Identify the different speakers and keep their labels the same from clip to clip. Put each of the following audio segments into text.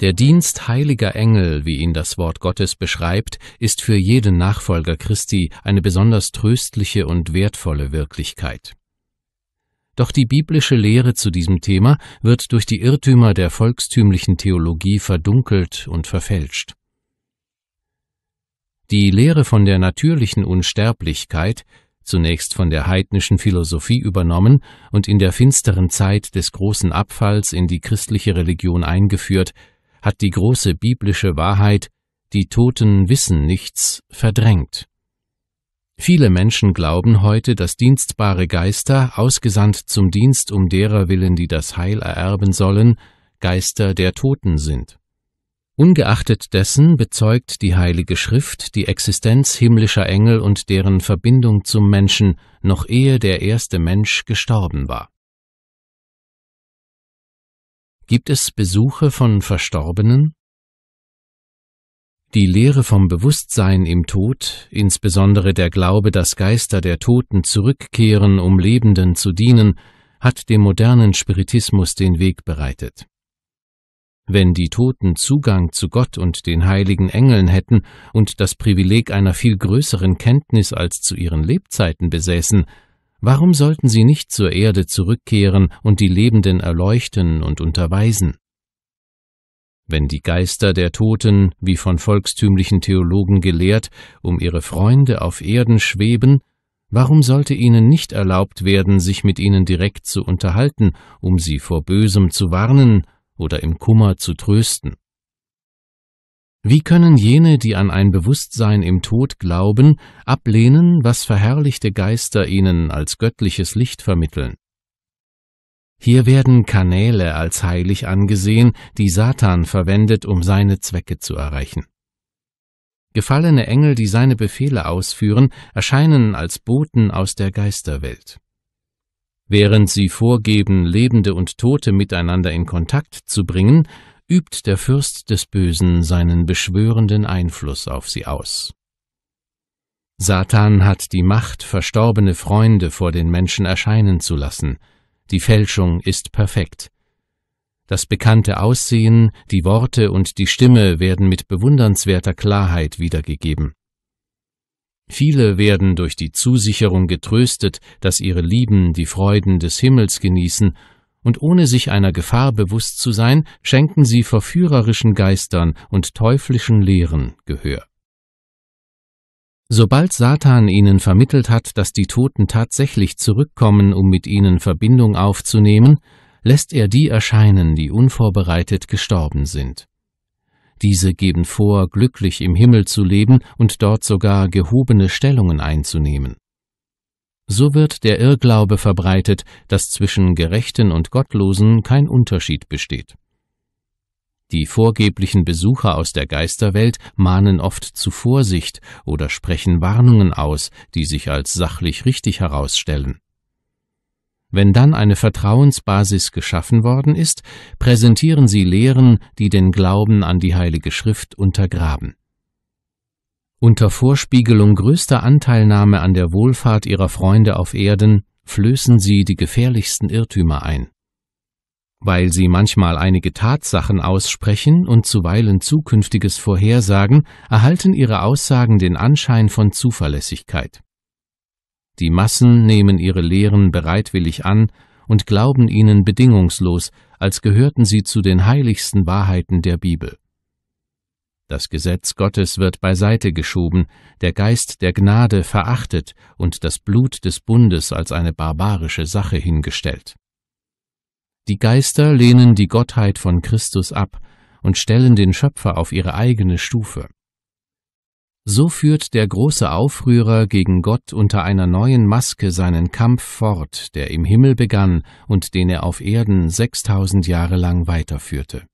Speaker 1: Der Dienst heiliger Engel, wie ihn das Wort Gottes beschreibt, ist für jeden Nachfolger Christi eine besonders tröstliche und wertvolle Wirklichkeit. Doch die biblische Lehre zu diesem Thema wird durch die Irrtümer der volkstümlichen Theologie verdunkelt und verfälscht. Die Lehre von der natürlichen Unsterblichkeit, zunächst von der heidnischen Philosophie übernommen und in der finsteren Zeit des großen Abfalls in die christliche Religion eingeführt, hat die große biblische Wahrheit, die Toten wissen nichts, verdrängt. Viele Menschen glauben heute, dass dienstbare Geister, ausgesandt zum Dienst um derer willen, die das Heil ererben sollen, Geister der Toten sind. Ungeachtet dessen bezeugt die Heilige Schrift die Existenz himmlischer Engel und deren Verbindung zum Menschen, noch ehe
Speaker 2: der erste Mensch gestorben war. Gibt es Besuche von Verstorbenen? Die Lehre vom
Speaker 1: Bewusstsein im Tod, insbesondere der Glaube, dass Geister der Toten zurückkehren, um Lebenden zu dienen, hat dem modernen Spiritismus den Weg bereitet. Wenn die Toten Zugang zu Gott und den heiligen Engeln hätten und das Privileg einer viel größeren Kenntnis als zu ihren Lebzeiten besäßen, Warum sollten sie nicht zur Erde zurückkehren und die Lebenden erleuchten und unterweisen? Wenn die Geister der Toten, wie von volkstümlichen Theologen gelehrt, um ihre Freunde auf Erden schweben, warum sollte ihnen nicht erlaubt werden, sich mit ihnen direkt zu unterhalten, um sie vor Bösem zu warnen oder im Kummer zu trösten? Wie können jene, die an ein Bewusstsein im Tod glauben, ablehnen, was verherrlichte Geister ihnen als göttliches Licht vermitteln? Hier werden Kanäle als heilig angesehen, die Satan verwendet, um seine Zwecke zu erreichen. Gefallene Engel, die seine Befehle ausführen, erscheinen als Boten aus der Geisterwelt. Während sie vorgeben, Lebende und Tote miteinander in Kontakt zu bringen, übt der Fürst des Bösen seinen beschwörenden Einfluss auf sie aus. Satan hat die Macht, verstorbene Freunde vor den Menschen erscheinen zu lassen. Die Fälschung ist perfekt. Das bekannte Aussehen, die Worte und die Stimme werden mit bewundernswerter Klarheit wiedergegeben. Viele werden durch die Zusicherung getröstet, dass ihre Lieben die Freuden des Himmels genießen und ohne sich einer Gefahr bewusst zu sein, schenken sie verführerischen Geistern und teuflischen Lehren Gehör. Sobald Satan ihnen vermittelt hat, dass die Toten tatsächlich zurückkommen, um mit ihnen Verbindung aufzunehmen, lässt er die erscheinen, die unvorbereitet gestorben sind. Diese geben vor, glücklich im Himmel zu leben und dort sogar gehobene Stellungen einzunehmen. So wird der Irrglaube verbreitet, dass zwischen Gerechten und Gottlosen kein Unterschied besteht. Die vorgeblichen Besucher aus der Geisterwelt mahnen oft zu Vorsicht oder sprechen Warnungen aus, die sich als sachlich richtig herausstellen. Wenn dann eine Vertrauensbasis geschaffen worden ist, präsentieren sie Lehren, die den Glauben an die Heilige Schrift untergraben. Unter Vorspiegelung größter Anteilnahme an der Wohlfahrt ihrer Freunde auf Erden flößen sie die gefährlichsten Irrtümer ein. Weil sie manchmal einige Tatsachen aussprechen und zuweilen Zukünftiges vorhersagen, erhalten ihre Aussagen den Anschein von Zuverlässigkeit. Die Massen nehmen ihre Lehren bereitwillig an und glauben ihnen bedingungslos, als gehörten sie zu den heiligsten Wahrheiten der Bibel. Das Gesetz Gottes wird beiseite geschoben, der Geist der Gnade verachtet und das Blut des Bundes als eine barbarische Sache hingestellt. Die Geister lehnen die Gottheit von Christus ab und stellen den Schöpfer auf ihre eigene Stufe. So führt der große Aufrührer gegen Gott unter einer neuen Maske seinen Kampf fort, der im Himmel begann und den er auf Erden 6000 Jahre lang weiterführte.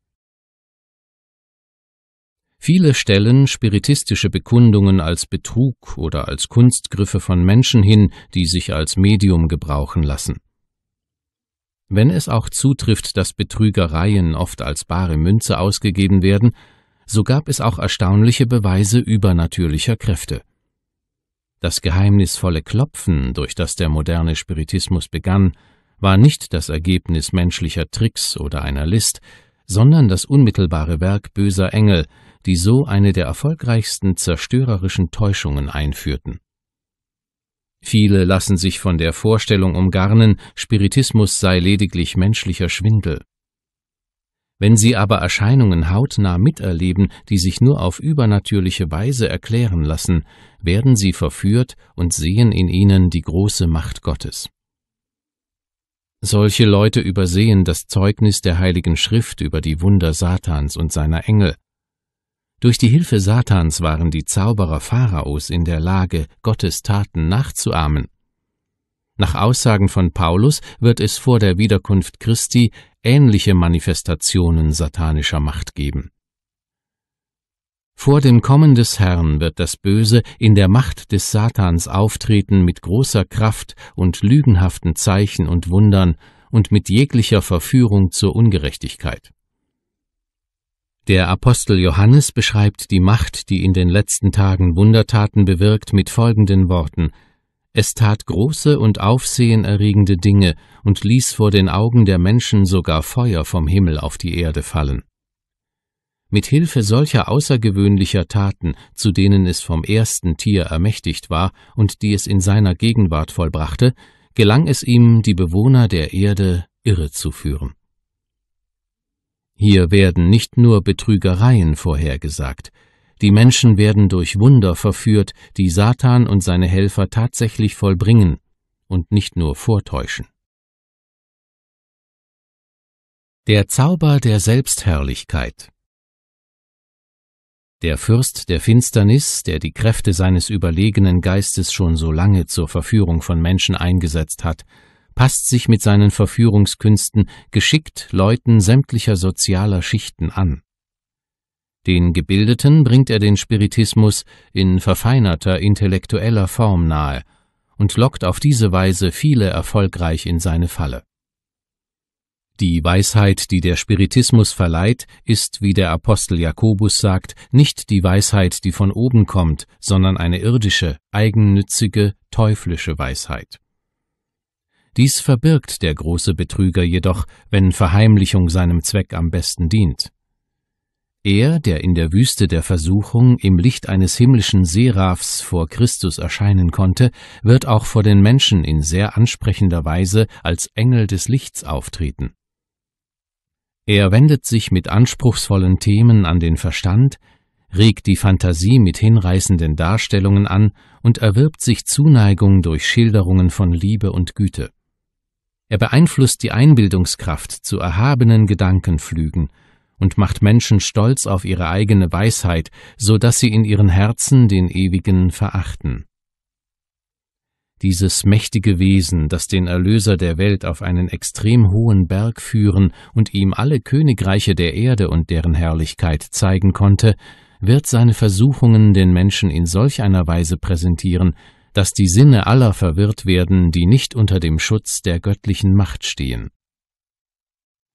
Speaker 1: Viele stellen spiritistische Bekundungen als Betrug oder als Kunstgriffe von Menschen hin, die sich als Medium gebrauchen lassen. Wenn es auch zutrifft, dass Betrügereien oft als bare Münze ausgegeben werden, so gab es auch erstaunliche Beweise übernatürlicher Kräfte. Das geheimnisvolle Klopfen, durch das der moderne Spiritismus begann, war nicht das Ergebnis menschlicher Tricks oder einer List, sondern das unmittelbare Werk böser Engel, die so eine der erfolgreichsten zerstörerischen Täuschungen einführten. Viele lassen sich von der Vorstellung umgarnen, Spiritismus sei lediglich menschlicher Schwindel. Wenn sie aber Erscheinungen hautnah miterleben, die sich nur auf übernatürliche Weise erklären lassen, werden sie verführt und sehen in ihnen die große Macht Gottes. Solche Leute übersehen das Zeugnis der Heiligen Schrift über die Wunder Satans und seiner Engel, durch die Hilfe Satans waren die Zauberer Pharaos in der Lage, Gottes Taten nachzuahmen. Nach Aussagen von Paulus wird es vor der Wiederkunft Christi ähnliche Manifestationen satanischer Macht geben. Vor dem Kommen des Herrn wird das Böse in der Macht des Satans auftreten mit großer Kraft und lügenhaften Zeichen und Wundern und mit jeglicher Verführung zur Ungerechtigkeit. Der Apostel Johannes beschreibt die Macht, die in den letzten Tagen Wundertaten bewirkt, mit folgenden Worten Es tat große und aufsehenerregende Dinge und ließ vor den Augen der Menschen sogar Feuer vom Himmel auf die Erde fallen. Mit Hilfe solcher außergewöhnlicher Taten, zu denen es vom ersten Tier ermächtigt war und die es in seiner Gegenwart vollbrachte, gelang es ihm, die Bewohner der Erde irre zu führen. Hier werden nicht nur Betrügereien vorhergesagt, die Menschen werden durch Wunder verführt, die Satan und seine Helfer tatsächlich vollbringen und nicht
Speaker 2: nur vortäuschen. Der Zauber der Selbstherrlichkeit Der Fürst der Finsternis,
Speaker 1: der die Kräfte seines überlegenen Geistes schon so lange zur Verführung von Menschen eingesetzt hat, passt sich mit seinen Verführungskünsten geschickt Leuten sämtlicher sozialer Schichten an. Den Gebildeten bringt er den Spiritismus in verfeinerter intellektueller Form nahe und lockt auf diese Weise viele erfolgreich in seine Falle. Die Weisheit, die der Spiritismus verleiht, ist, wie der Apostel Jakobus sagt, nicht die Weisheit, die von oben kommt, sondern eine irdische, eigennützige, teuflische Weisheit. Dies verbirgt der große Betrüger jedoch, wenn Verheimlichung seinem Zweck am besten dient. Er, der in der Wüste der Versuchung im Licht eines himmlischen Seraphs vor Christus erscheinen konnte, wird auch vor den Menschen in sehr ansprechender Weise als Engel des Lichts auftreten. Er wendet sich mit anspruchsvollen Themen an den Verstand, regt die Fantasie mit hinreißenden Darstellungen an und erwirbt sich Zuneigung durch Schilderungen von Liebe und Güte. Er beeinflusst die Einbildungskraft zu erhabenen Gedankenflügen und macht Menschen stolz auf ihre eigene Weisheit, so dass sie in ihren Herzen den Ewigen verachten. Dieses mächtige Wesen, das den Erlöser der Welt auf einen extrem hohen Berg führen und ihm alle Königreiche der Erde und deren Herrlichkeit zeigen konnte, wird seine Versuchungen den Menschen in solch einer Weise präsentieren, dass die Sinne aller verwirrt werden, die nicht unter dem Schutz der göttlichen Macht stehen.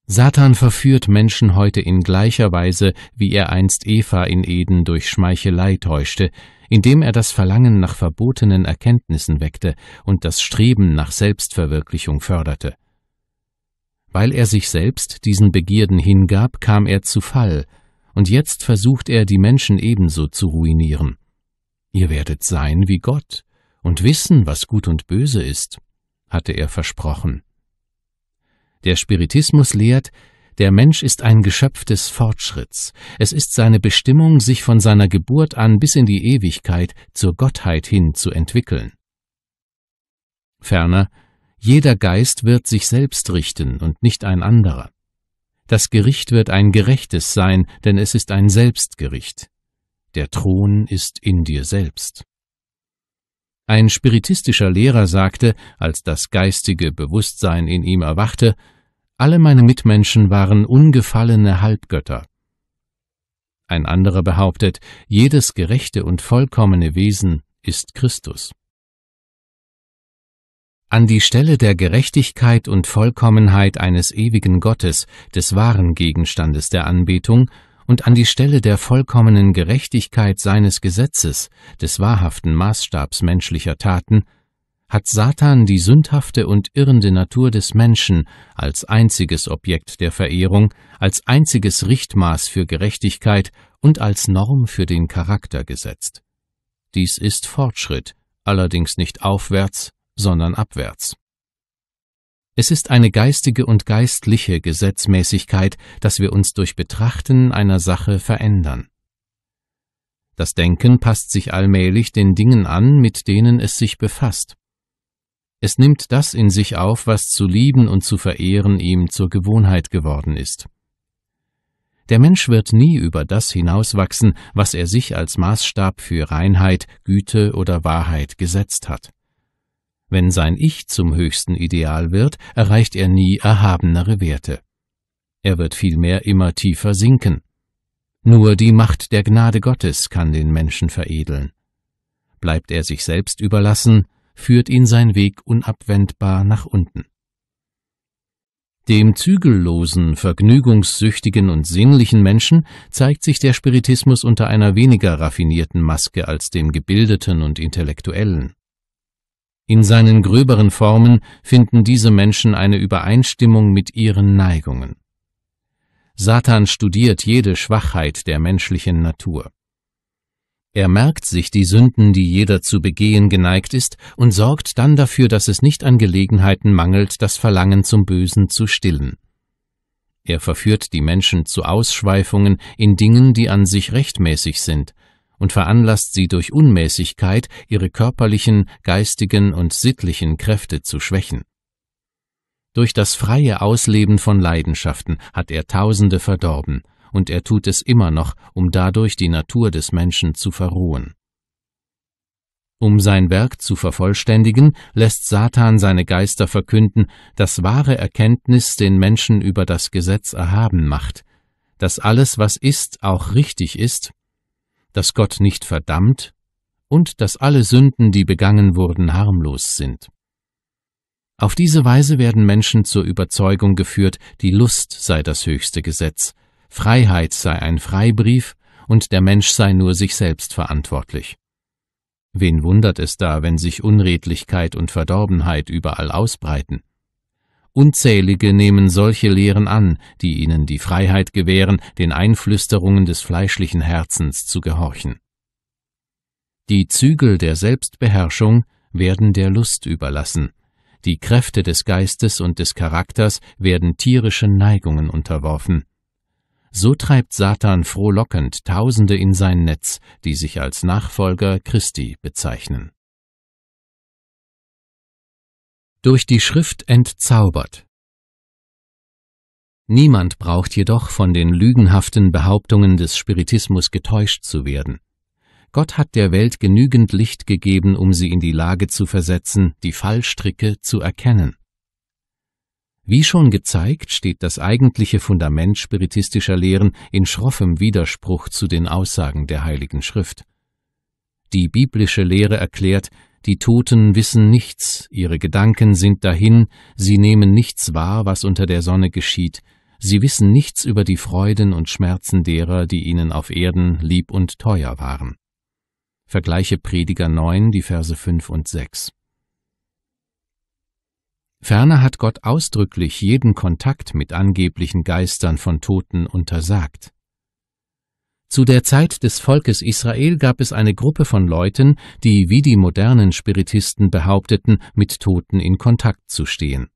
Speaker 1: Satan verführt Menschen heute in gleicher Weise, wie er einst Eva in Eden durch Schmeichelei täuschte, indem er das Verlangen nach verbotenen Erkenntnissen weckte und das Streben nach Selbstverwirklichung förderte. Weil er sich selbst diesen Begierden hingab, kam er zu Fall, und jetzt versucht er, die Menschen ebenso zu ruinieren. Ihr werdet sein wie Gott, und wissen, was gut und böse ist, hatte er versprochen. Der Spiritismus lehrt, der Mensch ist ein Geschöpf des Fortschritts. Es ist seine Bestimmung, sich von seiner Geburt an bis in die Ewigkeit zur Gottheit hin zu entwickeln. Ferner, jeder Geist wird sich selbst richten und nicht ein anderer. Das Gericht wird ein gerechtes sein, denn es ist ein Selbstgericht. Der Thron ist in dir selbst. Ein spiritistischer Lehrer sagte, als das geistige Bewusstsein in ihm erwachte, alle meine Mitmenschen waren ungefallene Halbgötter. Ein anderer behauptet, jedes gerechte und vollkommene Wesen ist Christus. An die Stelle der Gerechtigkeit und Vollkommenheit eines ewigen Gottes, des wahren Gegenstandes der Anbetung, und an die Stelle der vollkommenen Gerechtigkeit seines Gesetzes, des wahrhaften Maßstabs menschlicher Taten, hat Satan die sündhafte und irrende Natur des Menschen als einziges Objekt der Verehrung, als einziges Richtmaß für Gerechtigkeit und als Norm für den Charakter gesetzt. Dies ist Fortschritt, allerdings nicht aufwärts, sondern abwärts. Es ist eine geistige und geistliche Gesetzmäßigkeit, dass wir uns durch Betrachten einer Sache verändern. Das Denken passt sich allmählich den Dingen an, mit denen es sich befasst. Es nimmt das in sich auf, was zu lieben und zu verehren ihm zur Gewohnheit geworden ist. Der Mensch wird nie über das hinauswachsen, was er sich als Maßstab für Reinheit, Güte oder Wahrheit gesetzt hat. Wenn sein Ich zum höchsten Ideal wird, erreicht er nie erhabenere Werte. Er wird vielmehr immer tiefer sinken. Nur die Macht der Gnade Gottes kann den Menschen veredeln. Bleibt er sich selbst überlassen, führt ihn sein Weg unabwendbar nach unten. Dem zügellosen, vergnügungssüchtigen und sinnlichen Menschen zeigt sich der Spiritismus unter einer weniger raffinierten Maske als dem gebildeten und intellektuellen. In seinen gröberen Formen finden diese Menschen eine Übereinstimmung mit ihren Neigungen. Satan studiert jede Schwachheit der menschlichen Natur. Er merkt sich die Sünden, die jeder zu begehen geneigt ist, und sorgt dann dafür, dass es nicht an Gelegenheiten mangelt, das Verlangen zum Bösen zu stillen. Er verführt die Menschen zu Ausschweifungen in Dingen, die an sich rechtmäßig sind, und veranlasst sie durch Unmäßigkeit, ihre körperlichen, geistigen und sittlichen Kräfte zu schwächen. Durch das freie Ausleben von Leidenschaften hat er Tausende verdorben, und er tut es immer noch, um dadurch die Natur des Menschen zu verrohen. Um sein Werk zu vervollständigen, lässt Satan seine Geister verkünden, dass wahre Erkenntnis den Menschen über das Gesetz erhaben macht, dass alles, was ist, auch richtig ist dass Gott nicht verdammt und dass alle Sünden, die begangen wurden, harmlos sind. Auf diese Weise werden Menschen zur Überzeugung geführt, die Lust sei das höchste Gesetz, Freiheit sei ein Freibrief und der Mensch sei nur sich selbst verantwortlich. Wen wundert es da, wenn sich Unredlichkeit und Verdorbenheit überall ausbreiten? Unzählige nehmen solche Lehren an, die ihnen die Freiheit gewähren, den Einflüsterungen des fleischlichen Herzens zu gehorchen. Die Zügel der Selbstbeherrschung werden der Lust überlassen, die Kräfte des Geistes und des Charakters werden tierischen Neigungen unterworfen. So treibt Satan frohlockend Tausende in sein Netz, die sich als Nachfolger
Speaker 2: Christi bezeichnen durch die Schrift entzaubert. Niemand braucht jedoch von
Speaker 1: den lügenhaften Behauptungen des Spiritismus getäuscht zu werden. Gott hat der Welt genügend Licht gegeben, um sie in die Lage zu versetzen, die Fallstricke zu erkennen. Wie schon gezeigt, steht das eigentliche Fundament spiritistischer Lehren in schroffem Widerspruch zu den Aussagen der Heiligen Schrift. Die biblische Lehre erklärt, die Toten wissen nichts, ihre Gedanken sind dahin, sie nehmen nichts wahr, was unter der Sonne geschieht, sie wissen nichts über die Freuden und Schmerzen derer, die ihnen auf Erden lieb und teuer waren. Vergleiche Prediger 9, die Verse 5 und 6. Ferner hat Gott ausdrücklich jeden Kontakt mit angeblichen Geistern von Toten untersagt. Zu der Zeit des Volkes Israel gab es eine Gruppe von Leuten, die wie die modernen Spiritisten behaupteten, mit Toten in Kontakt zu stehen.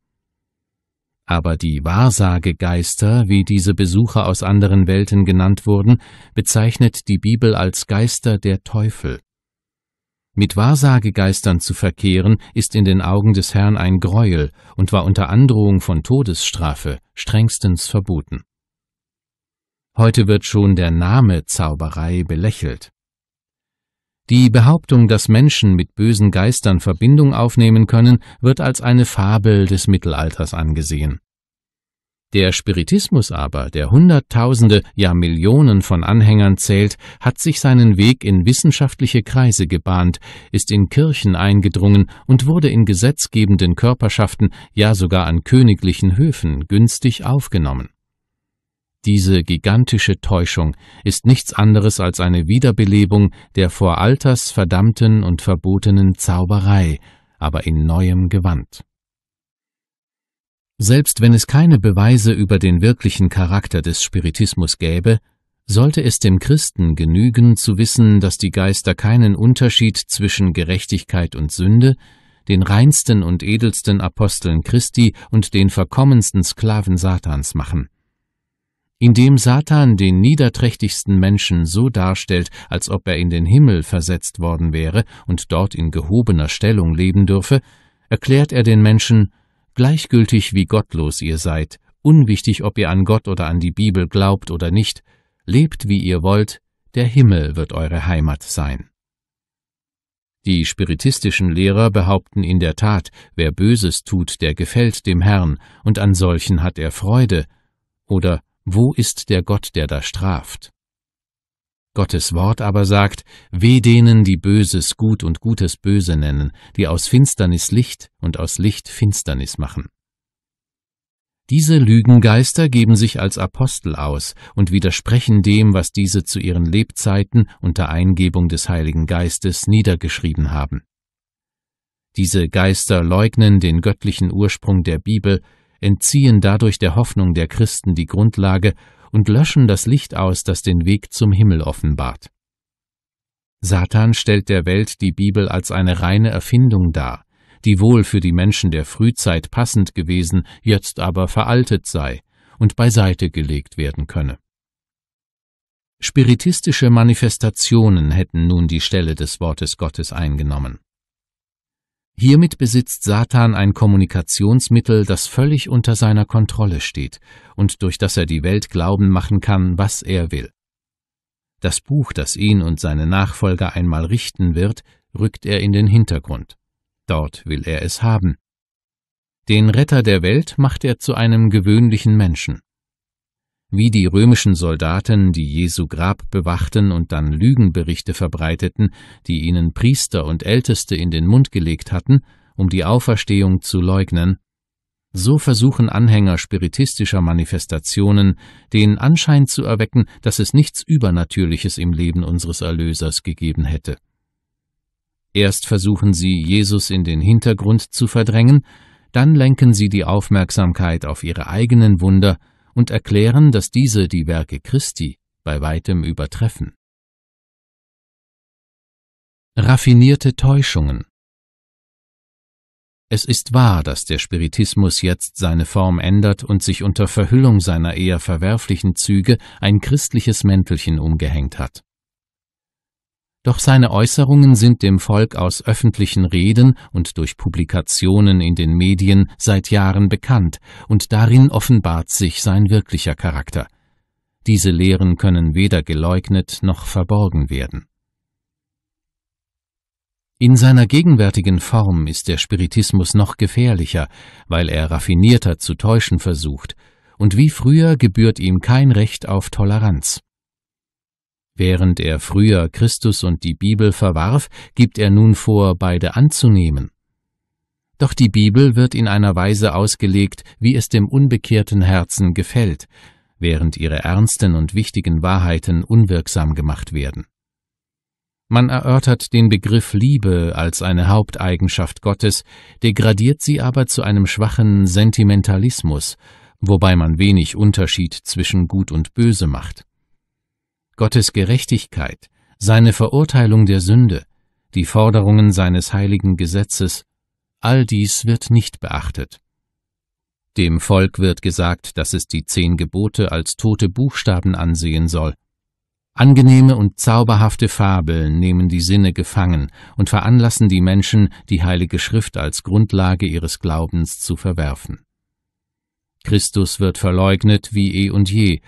Speaker 1: Aber die Wahrsagegeister, wie diese Besucher aus anderen Welten genannt wurden, bezeichnet die Bibel als Geister der Teufel. Mit Wahrsagegeistern zu verkehren, ist in den Augen des Herrn ein Greuel und war unter Androhung von Todesstrafe strengstens verboten. Heute wird schon der Name Zauberei belächelt. Die Behauptung, dass Menschen mit bösen Geistern Verbindung aufnehmen können, wird als eine Fabel des Mittelalters angesehen. Der Spiritismus aber, der Hunderttausende, ja Millionen von Anhängern zählt, hat sich seinen Weg in wissenschaftliche Kreise gebahnt, ist in Kirchen eingedrungen und wurde in gesetzgebenden Körperschaften, ja sogar an königlichen Höfen günstig aufgenommen. Diese gigantische Täuschung ist nichts anderes als eine Wiederbelebung der vor Alters verdammten und verbotenen Zauberei, aber in neuem Gewand. Selbst wenn es keine Beweise über den wirklichen Charakter des Spiritismus gäbe, sollte es dem Christen genügen zu wissen, dass die Geister keinen Unterschied zwischen Gerechtigkeit und Sünde, den reinsten und edelsten Aposteln Christi und den verkommensten Sklaven Satans machen indem Satan den niederträchtigsten Menschen so darstellt, als ob er in den Himmel versetzt worden wäre und dort in gehobener Stellung leben dürfe, erklärt er den Menschen, gleichgültig wie gottlos ihr seid, unwichtig ob ihr an Gott oder an die Bibel glaubt oder nicht, lebt wie ihr wollt, der Himmel wird eure Heimat sein. Die spiritistischen Lehrer behaupten in der Tat, wer Böses tut, der gefällt dem Herrn, und an solchen hat er Freude, oder wo ist der Gott, der da straft? Gottes Wort aber sagt, weh denen, die Böses gut und Gutes böse nennen, die aus Finsternis Licht und aus Licht Finsternis machen. Diese Lügengeister geben sich als Apostel aus und widersprechen dem, was diese zu ihren Lebzeiten unter Eingebung des Heiligen Geistes niedergeschrieben haben. Diese Geister leugnen den göttlichen Ursprung der Bibel, entziehen dadurch der Hoffnung der Christen die Grundlage und löschen das Licht aus, das den Weg zum Himmel offenbart. Satan stellt der Welt die Bibel als eine reine Erfindung dar, die wohl für die Menschen der Frühzeit passend gewesen, jetzt aber veraltet sei und beiseite gelegt werden könne. Spiritistische Manifestationen hätten nun die Stelle des Wortes Gottes eingenommen. Hiermit besitzt Satan ein Kommunikationsmittel, das völlig unter seiner Kontrolle steht und durch das er die Welt glauben machen kann, was er will. Das Buch, das ihn und seine Nachfolger einmal richten wird, rückt er in den Hintergrund. Dort will er es haben. Den Retter der Welt macht er zu einem gewöhnlichen Menschen wie die römischen Soldaten, die Jesu Grab bewachten und dann Lügenberichte verbreiteten, die ihnen Priester und Älteste in den Mund gelegt hatten, um die Auferstehung zu leugnen, so versuchen Anhänger spiritistischer Manifestationen, den Anschein zu erwecken, dass es nichts Übernatürliches im Leben unseres Erlösers gegeben hätte. Erst versuchen sie, Jesus in den Hintergrund zu verdrängen, dann lenken sie die Aufmerksamkeit auf ihre eigenen Wunder und erklären, dass diese die Werke
Speaker 2: Christi bei weitem übertreffen. Raffinierte Täuschungen Es ist wahr, dass der
Speaker 1: Spiritismus jetzt seine Form ändert und sich unter Verhüllung seiner eher verwerflichen Züge ein christliches Mäntelchen umgehängt hat. Doch seine Äußerungen sind dem Volk aus öffentlichen Reden und durch Publikationen in den Medien seit Jahren bekannt, und darin offenbart sich sein wirklicher Charakter. Diese Lehren können weder geleugnet noch verborgen werden. In seiner gegenwärtigen Form ist der Spiritismus noch gefährlicher, weil er raffinierter zu täuschen versucht, und wie früher gebührt ihm kein Recht auf Toleranz. Während er früher Christus und die Bibel verwarf, gibt er nun vor, beide anzunehmen. Doch die Bibel wird in einer Weise ausgelegt, wie es dem unbekehrten Herzen gefällt, während ihre ernsten und wichtigen Wahrheiten unwirksam gemacht werden. Man erörtert den Begriff Liebe als eine Haupteigenschaft Gottes, degradiert sie aber zu einem schwachen Sentimentalismus, wobei man wenig Unterschied zwischen Gut und Böse macht. Gottes Gerechtigkeit, seine Verurteilung der Sünde, die Forderungen seines heiligen Gesetzes, all dies wird nicht beachtet. Dem Volk wird gesagt, dass es die zehn Gebote als tote Buchstaben ansehen soll. Angenehme und zauberhafte Fabeln nehmen die Sinne gefangen und veranlassen die Menschen, die Heilige Schrift als Grundlage ihres Glaubens zu verwerfen. Christus wird verleugnet wie eh und je,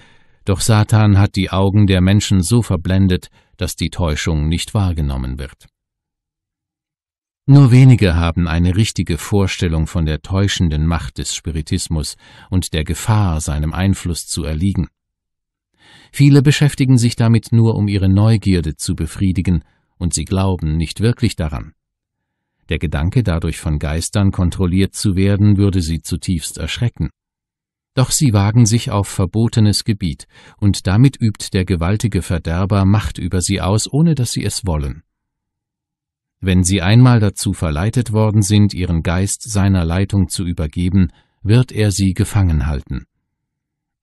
Speaker 1: doch Satan hat die Augen der Menschen so verblendet, dass die Täuschung nicht wahrgenommen wird. Nur wenige haben eine richtige Vorstellung von der täuschenden Macht des Spiritismus und der Gefahr, seinem Einfluss zu erliegen. Viele beschäftigen sich damit nur, um ihre Neugierde zu befriedigen, und sie glauben nicht wirklich daran. Der Gedanke, dadurch von Geistern kontrolliert zu werden, würde sie zutiefst erschrecken. Doch sie wagen sich auf verbotenes Gebiet, und damit übt der gewaltige Verderber Macht über sie aus, ohne dass sie es wollen. Wenn sie einmal dazu verleitet worden sind, ihren Geist seiner Leitung zu übergeben, wird er sie gefangen halten.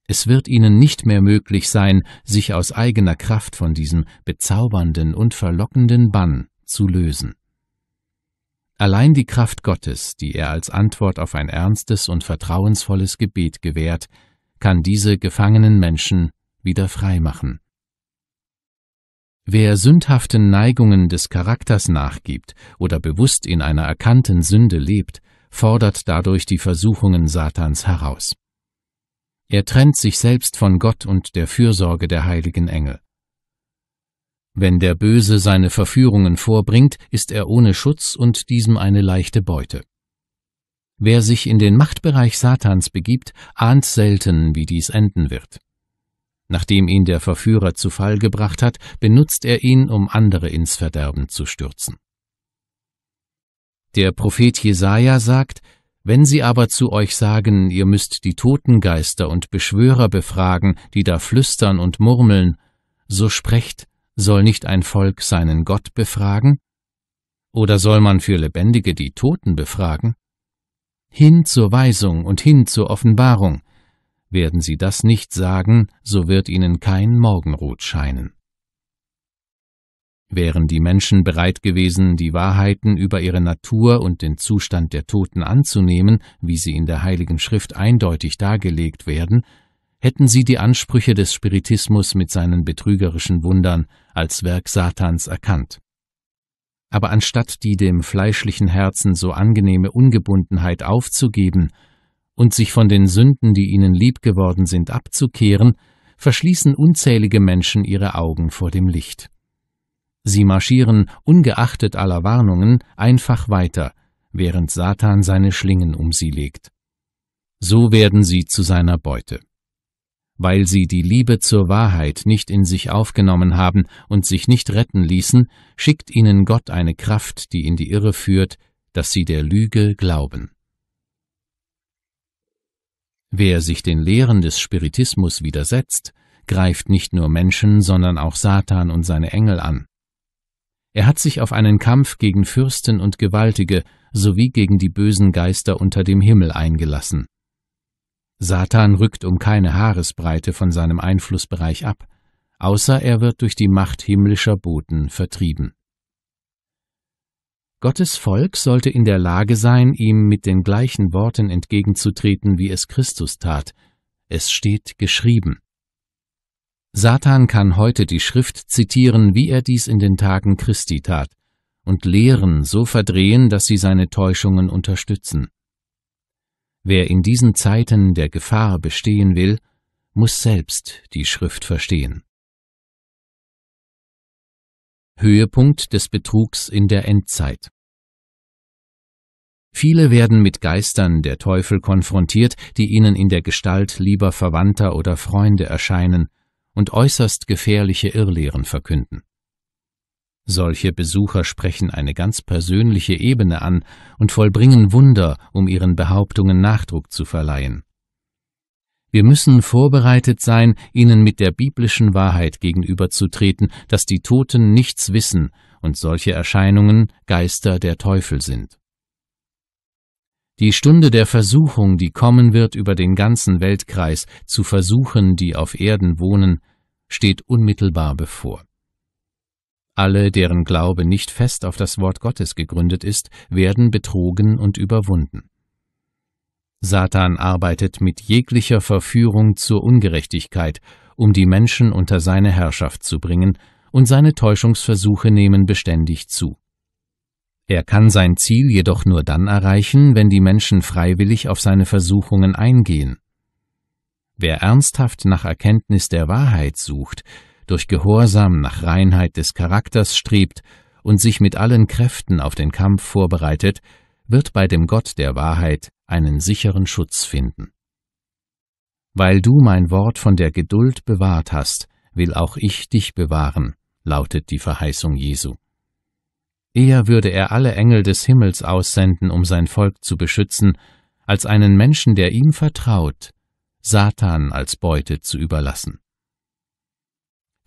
Speaker 1: Es wird ihnen nicht mehr möglich sein, sich aus eigener Kraft von diesem bezaubernden und verlockenden Bann zu lösen. Allein die Kraft Gottes, die er als Antwort auf ein ernstes und vertrauensvolles Gebet gewährt, kann diese gefangenen Menschen wieder frei machen. Wer sündhaften Neigungen des Charakters nachgibt oder bewusst in einer erkannten Sünde lebt, fordert dadurch die Versuchungen Satans heraus. Er trennt sich selbst von Gott und der Fürsorge der heiligen Engel. Wenn der Böse seine Verführungen vorbringt, ist er ohne Schutz und diesem eine leichte Beute. Wer sich in den Machtbereich Satans begibt, ahnt selten, wie dies enden wird. Nachdem ihn der Verführer zu Fall gebracht hat, benutzt er ihn, um andere ins Verderben zu stürzen. Der Prophet Jesaja sagt, wenn sie aber zu euch sagen, ihr müsst die Totengeister und Beschwörer befragen, die da flüstern und murmeln, so sprecht, soll nicht ein Volk seinen Gott befragen? Oder soll man für Lebendige die Toten befragen? Hin zur Weisung und hin zur Offenbarung. Werden sie das nicht sagen, so wird ihnen kein Morgenrot scheinen. Wären die Menschen bereit gewesen, die Wahrheiten über ihre Natur und den Zustand der Toten anzunehmen, wie sie in der Heiligen Schrift eindeutig dargelegt werden, hätten sie die Ansprüche des Spiritismus mit seinen betrügerischen Wundern als Werk Satans erkannt. Aber anstatt die dem fleischlichen Herzen so angenehme Ungebundenheit aufzugeben und sich von den Sünden, die ihnen lieb geworden sind, abzukehren, verschließen unzählige Menschen ihre Augen vor dem Licht. Sie marschieren, ungeachtet aller Warnungen, einfach weiter, während Satan seine Schlingen um sie legt. So werden sie zu seiner Beute weil sie die Liebe zur Wahrheit nicht in sich aufgenommen haben und sich nicht retten ließen, schickt ihnen Gott eine Kraft, die in die Irre führt, dass sie der Lüge glauben. Wer sich den Lehren des Spiritismus widersetzt, greift nicht nur Menschen, sondern auch Satan und seine Engel an. Er hat sich auf einen Kampf gegen Fürsten und Gewaltige sowie gegen die bösen Geister unter dem Himmel eingelassen. Satan rückt um keine Haaresbreite von seinem Einflussbereich ab, außer er wird durch die Macht himmlischer Boten vertrieben. Gottes Volk sollte in der Lage sein, ihm mit den gleichen Worten entgegenzutreten, wie es Christus tat. Es steht geschrieben. Satan kann heute die Schrift zitieren, wie er dies in den Tagen Christi tat, und Lehren so verdrehen, dass sie seine Täuschungen unterstützen. Wer in diesen Zeiten der Gefahr bestehen will, muss selbst die Schrift
Speaker 2: verstehen. Höhepunkt des Betrugs in der Endzeit Viele werden mit Geistern der Teufel
Speaker 1: konfrontiert, die ihnen in der Gestalt lieber Verwandter oder Freunde erscheinen und äußerst gefährliche Irrlehren verkünden. Solche Besucher sprechen eine ganz persönliche Ebene an und vollbringen Wunder, um ihren Behauptungen Nachdruck zu verleihen. Wir müssen vorbereitet sein, ihnen mit der biblischen Wahrheit gegenüberzutreten, dass die Toten nichts wissen und solche Erscheinungen Geister der Teufel sind. Die Stunde der Versuchung, die kommen wird über den ganzen Weltkreis, zu versuchen, die auf Erden wohnen, steht unmittelbar bevor. Alle, deren Glaube nicht fest auf das Wort Gottes gegründet ist, werden betrogen und überwunden. Satan arbeitet mit jeglicher Verführung zur Ungerechtigkeit, um die Menschen unter seine Herrschaft zu bringen, und seine Täuschungsversuche nehmen beständig zu. Er kann sein Ziel jedoch nur dann erreichen, wenn die Menschen freiwillig auf seine Versuchungen eingehen. Wer ernsthaft nach Erkenntnis der Wahrheit sucht, durch Gehorsam nach Reinheit des Charakters strebt und sich mit allen Kräften auf den Kampf vorbereitet, wird bei dem Gott der Wahrheit einen sicheren Schutz finden. Weil du mein Wort von der Geduld bewahrt hast, will auch ich dich bewahren, lautet die Verheißung Jesu. Eher würde er alle Engel des Himmels aussenden, um sein Volk zu beschützen, als einen Menschen, der ihm vertraut, Satan als Beute zu überlassen.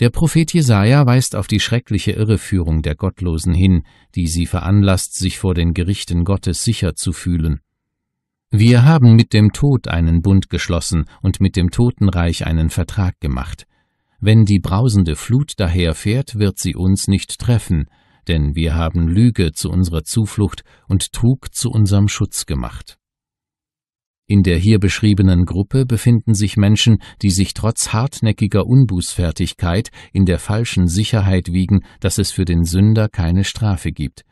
Speaker 1: Der Prophet Jesaja weist auf die schreckliche Irreführung der Gottlosen hin, die sie veranlasst, sich vor den Gerichten Gottes sicher zu fühlen. Wir haben mit dem Tod einen Bund geschlossen und mit dem Totenreich einen Vertrag gemacht. Wenn die brausende Flut daherfährt, wird sie uns nicht treffen, denn wir haben Lüge zu unserer Zuflucht und Trug zu unserem Schutz gemacht. In der hier beschriebenen Gruppe befinden sich Menschen, die sich trotz hartnäckiger Unbußfertigkeit in der falschen Sicherheit wiegen, dass es für den Sünder keine Strafe gibt,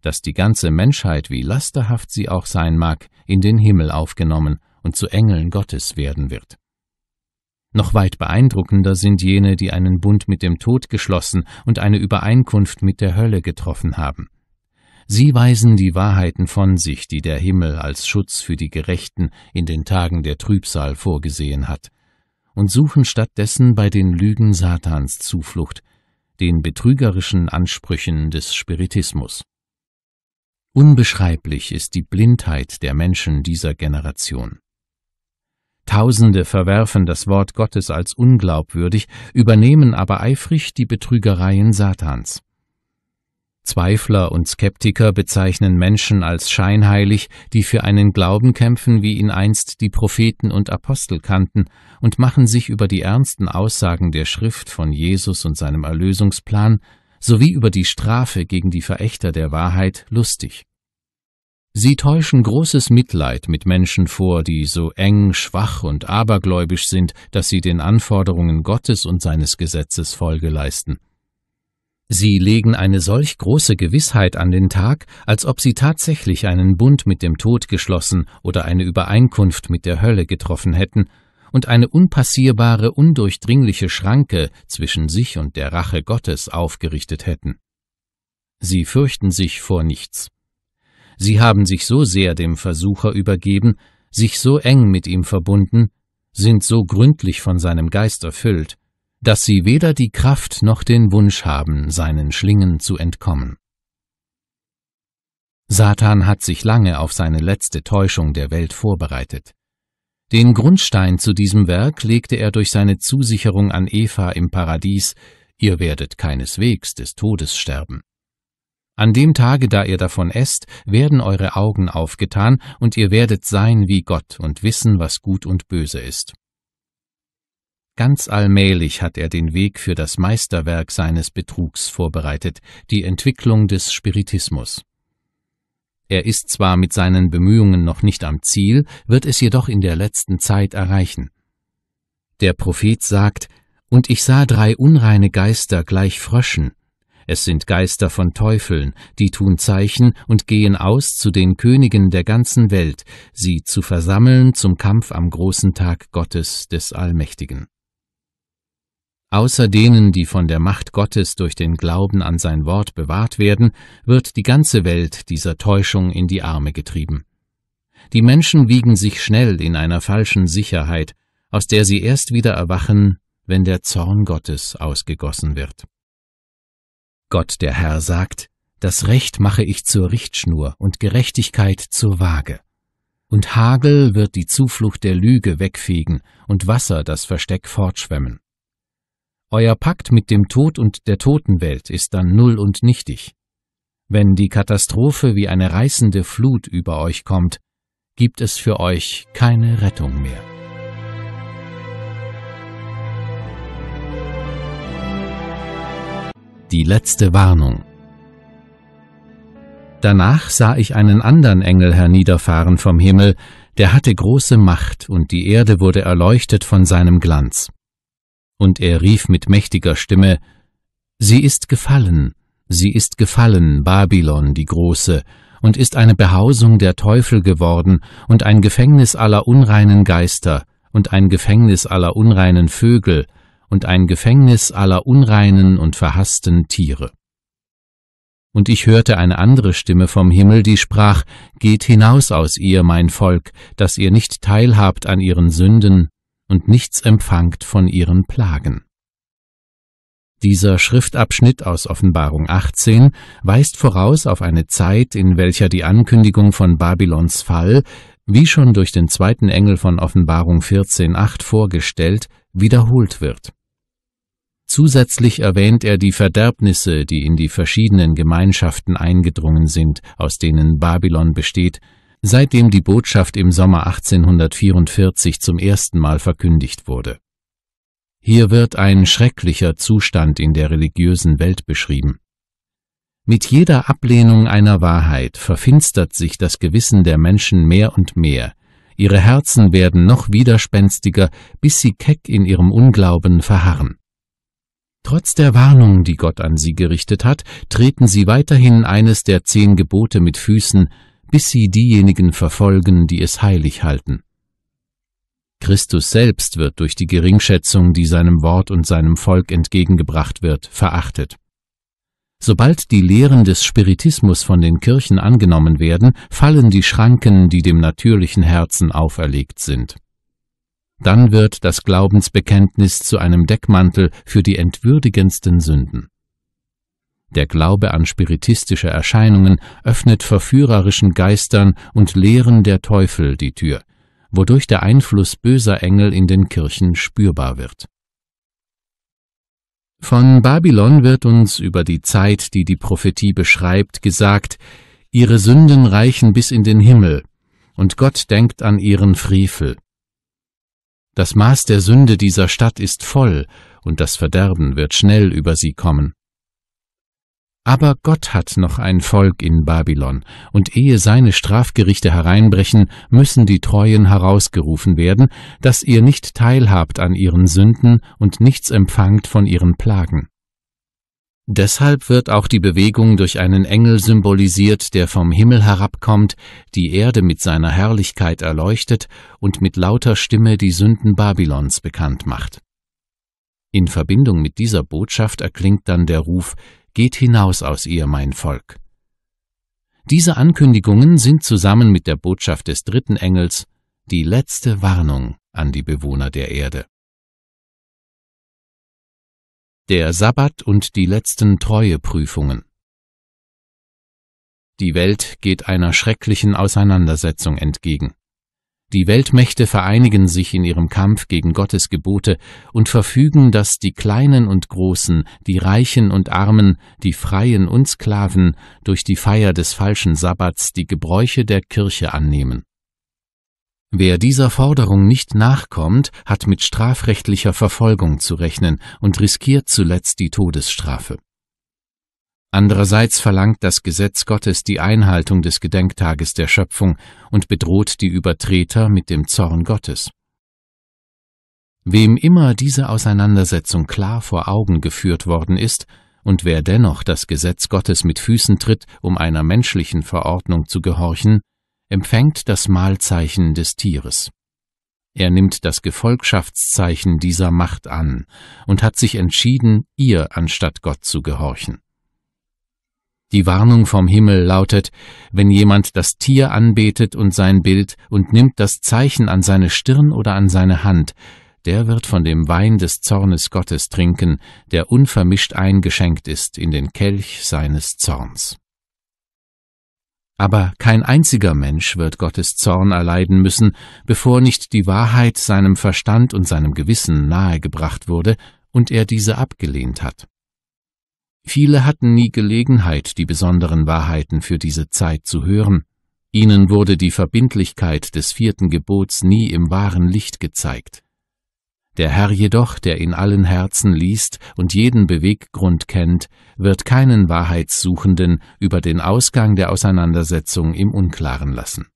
Speaker 1: dass die ganze Menschheit, wie lasterhaft sie auch sein mag, in den Himmel aufgenommen und zu Engeln Gottes werden wird. Noch weit beeindruckender sind jene, die einen Bund mit dem Tod geschlossen und eine Übereinkunft mit der Hölle getroffen haben. Sie weisen die Wahrheiten von sich, die der Himmel als Schutz für die Gerechten in den Tagen der Trübsal vorgesehen hat, und suchen stattdessen bei den Lügen Satans Zuflucht, den betrügerischen Ansprüchen des Spiritismus. Unbeschreiblich ist die Blindheit der Menschen dieser Generation. Tausende verwerfen das Wort Gottes als unglaubwürdig, übernehmen aber eifrig die Betrügereien Satans. Zweifler und Skeptiker bezeichnen Menschen als scheinheilig, die für einen Glauben kämpfen, wie ihn einst die Propheten und Apostel kannten, und machen sich über die ernsten Aussagen der Schrift von Jesus und seinem Erlösungsplan sowie über die Strafe gegen die Verächter der Wahrheit lustig. Sie täuschen großes Mitleid mit Menschen vor, die so eng, schwach und abergläubisch sind, dass sie den Anforderungen Gottes und seines Gesetzes Folge leisten. Sie legen eine solch große Gewissheit an den Tag, als ob sie tatsächlich einen Bund mit dem Tod geschlossen oder eine Übereinkunft mit der Hölle getroffen hätten und eine unpassierbare, undurchdringliche Schranke zwischen sich und der Rache Gottes aufgerichtet hätten. Sie fürchten sich vor nichts. Sie haben sich so sehr dem Versucher übergeben, sich so eng mit ihm verbunden, sind so gründlich von seinem Geist erfüllt, dass sie weder die Kraft noch den Wunsch haben, seinen Schlingen zu entkommen. Satan hat sich lange auf seine letzte Täuschung der Welt vorbereitet. Den Grundstein zu diesem Werk legte er durch seine Zusicherung an Eva im Paradies, ihr werdet keineswegs des Todes sterben. An dem Tage, da ihr davon esst, werden eure Augen aufgetan, und ihr werdet sein wie Gott und wissen, was gut und böse ist. Ganz allmählich hat er den Weg für das Meisterwerk seines Betrugs vorbereitet, die Entwicklung des Spiritismus. Er ist zwar mit seinen Bemühungen noch nicht am Ziel, wird es jedoch in der letzten Zeit erreichen. Der Prophet sagt, Und ich sah drei unreine Geister gleich Fröschen. Es sind Geister von Teufeln, die tun Zeichen und gehen aus zu den Königen der ganzen Welt, sie zu versammeln zum Kampf am großen Tag Gottes des Allmächtigen. Außer denen, die von der Macht Gottes durch den Glauben an sein Wort bewahrt werden, wird die ganze Welt dieser Täuschung in die Arme getrieben. Die Menschen wiegen sich schnell in einer falschen Sicherheit, aus der sie erst wieder erwachen, wenn der Zorn Gottes ausgegossen wird. Gott der Herr sagt, das Recht mache ich zur Richtschnur und Gerechtigkeit zur Waage. Und Hagel wird die Zuflucht der Lüge wegfegen und Wasser das Versteck fortschwemmen. Euer Pakt mit dem Tod und der Totenwelt ist dann null und nichtig. Wenn die Katastrophe wie eine reißende Flut über euch kommt, gibt es für euch keine Rettung mehr. Die letzte Warnung Danach sah ich einen anderen Engel herniederfahren vom Himmel, der hatte große Macht, und die Erde wurde erleuchtet von seinem Glanz und er rief mit mächtiger Stimme Sie ist gefallen, sie ist gefallen, Babylon die große, und ist eine Behausung der Teufel geworden und ein Gefängnis aller unreinen Geister und ein Gefängnis aller unreinen Vögel und ein Gefängnis aller unreinen und verhassten Tiere. Und ich hörte eine andere Stimme vom Himmel, die sprach, Geht hinaus aus ihr, mein Volk, dass ihr nicht teilhabt an ihren Sünden und nichts empfangt von ihren Plagen. Dieser Schriftabschnitt aus Offenbarung 18 weist voraus auf eine Zeit, in welcher die Ankündigung von Babylons Fall, wie schon durch den zweiten Engel von Offenbarung 14.8 vorgestellt, wiederholt wird. Zusätzlich erwähnt er die Verderbnisse, die in die verschiedenen Gemeinschaften eingedrungen sind, aus denen Babylon besteht, seitdem die Botschaft im Sommer 1844 zum ersten Mal verkündigt wurde. Hier wird ein schrecklicher Zustand in der religiösen Welt beschrieben. Mit jeder Ablehnung einer Wahrheit verfinstert sich das Gewissen der Menschen mehr und mehr, ihre Herzen werden noch widerspenstiger, bis sie keck in ihrem Unglauben verharren. Trotz der Warnung, die Gott an sie gerichtet hat, treten sie weiterhin eines der zehn Gebote mit Füßen, bis sie diejenigen verfolgen, die es heilig halten. Christus selbst wird durch die Geringschätzung, die seinem Wort und seinem Volk entgegengebracht wird, verachtet. Sobald die Lehren des Spiritismus von den Kirchen angenommen werden, fallen die Schranken, die dem natürlichen Herzen auferlegt sind. Dann wird das Glaubensbekenntnis zu einem Deckmantel für die entwürdigendsten Sünden. Der Glaube an spiritistische Erscheinungen öffnet verführerischen Geistern und Lehren der Teufel die Tür, wodurch der Einfluss böser Engel in den Kirchen spürbar wird. Von Babylon wird uns über die Zeit, die die Prophetie beschreibt, gesagt, ihre Sünden reichen bis in den Himmel, und Gott denkt an ihren Frevel. Das Maß der Sünde dieser Stadt ist voll, und das Verderben wird schnell über sie kommen. Aber Gott hat noch ein Volk in Babylon, und ehe seine Strafgerichte hereinbrechen, müssen die Treuen herausgerufen werden, dass ihr nicht teilhabt an ihren Sünden und nichts empfangt von ihren Plagen. Deshalb wird auch die Bewegung durch einen Engel symbolisiert, der vom Himmel herabkommt, die Erde mit seiner Herrlichkeit erleuchtet und mit lauter Stimme die Sünden Babylons bekannt macht. In Verbindung mit dieser Botschaft erklingt dann der Ruf Geht hinaus aus ihr, mein Volk. Diese Ankündigungen sind zusammen mit der Botschaft des dritten Engels die
Speaker 2: letzte Warnung an die Bewohner der Erde. Der Sabbat und die letzten Treueprüfungen.
Speaker 1: Die Welt geht einer schrecklichen Auseinandersetzung entgegen. Die Weltmächte vereinigen sich in ihrem Kampf gegen Gottes Gebote und verfügen, dass die Kleinen und Großen, die Reichen und Armen, die Freien und Sklaven durch die Feier des falschen Sabbats die Gebräuche der Kirche annehmen. Wer dieser Forderung nicht nachkommt, hat mit strafrechtlicher Verfolgung zu rechnen und riskiert zuletzt die Todesstrafe. Andererseits verlangt das Gesetz Gottes die Einhaltung des Gedenktages der Schöpfung und bedroht die Übertreter mit dem Zorn Gottes. Wem immer diese Auseinandersetzung klar vor Augen geführt worden ist, und wer dennoch das Gesetz Gottes mit Füßen tritt, um einer menschlichen Verordnung zu gehorchen, empfängt das Mahlzeichen des Tieres. Er nimmt das Gefolgschaftszeichen dieser Macht an und hat sich entschieden, ihr anstatt Gott zu gehorchen. Die Warnung vom Himmel lautet, wenn jemand das Tier anbetet und sein Bild und nimmt das Zeichen an seine Stirn oder an seine Hand, der wird von dem Wein des Zornes Gottes trinken, der unvermischt eingeschenkt ist in den Kelch seines Zorns. Aber kein einziger Mensch wird Gottes Zorn erleiden müssen, bevor nicht die Wahrheit seinem Verstand und seinem Gewissen nahegebracht wurde und er diese abgelehnt hat. Viele hatten nie Gelegenheit, die besonderen Wahrheiten für diese Zeit zu hören. Ihnen wurde die Verbindlichkeit des vierten Gebots nie im wahren Licht gezeigt. Der Herr jedoch, der in allen Herzen liest und jeden Beweggrund kennt, wird keinen Wahrheitssuchenden über den Ausgang der Auseinandersetzung im Unklaren lassen.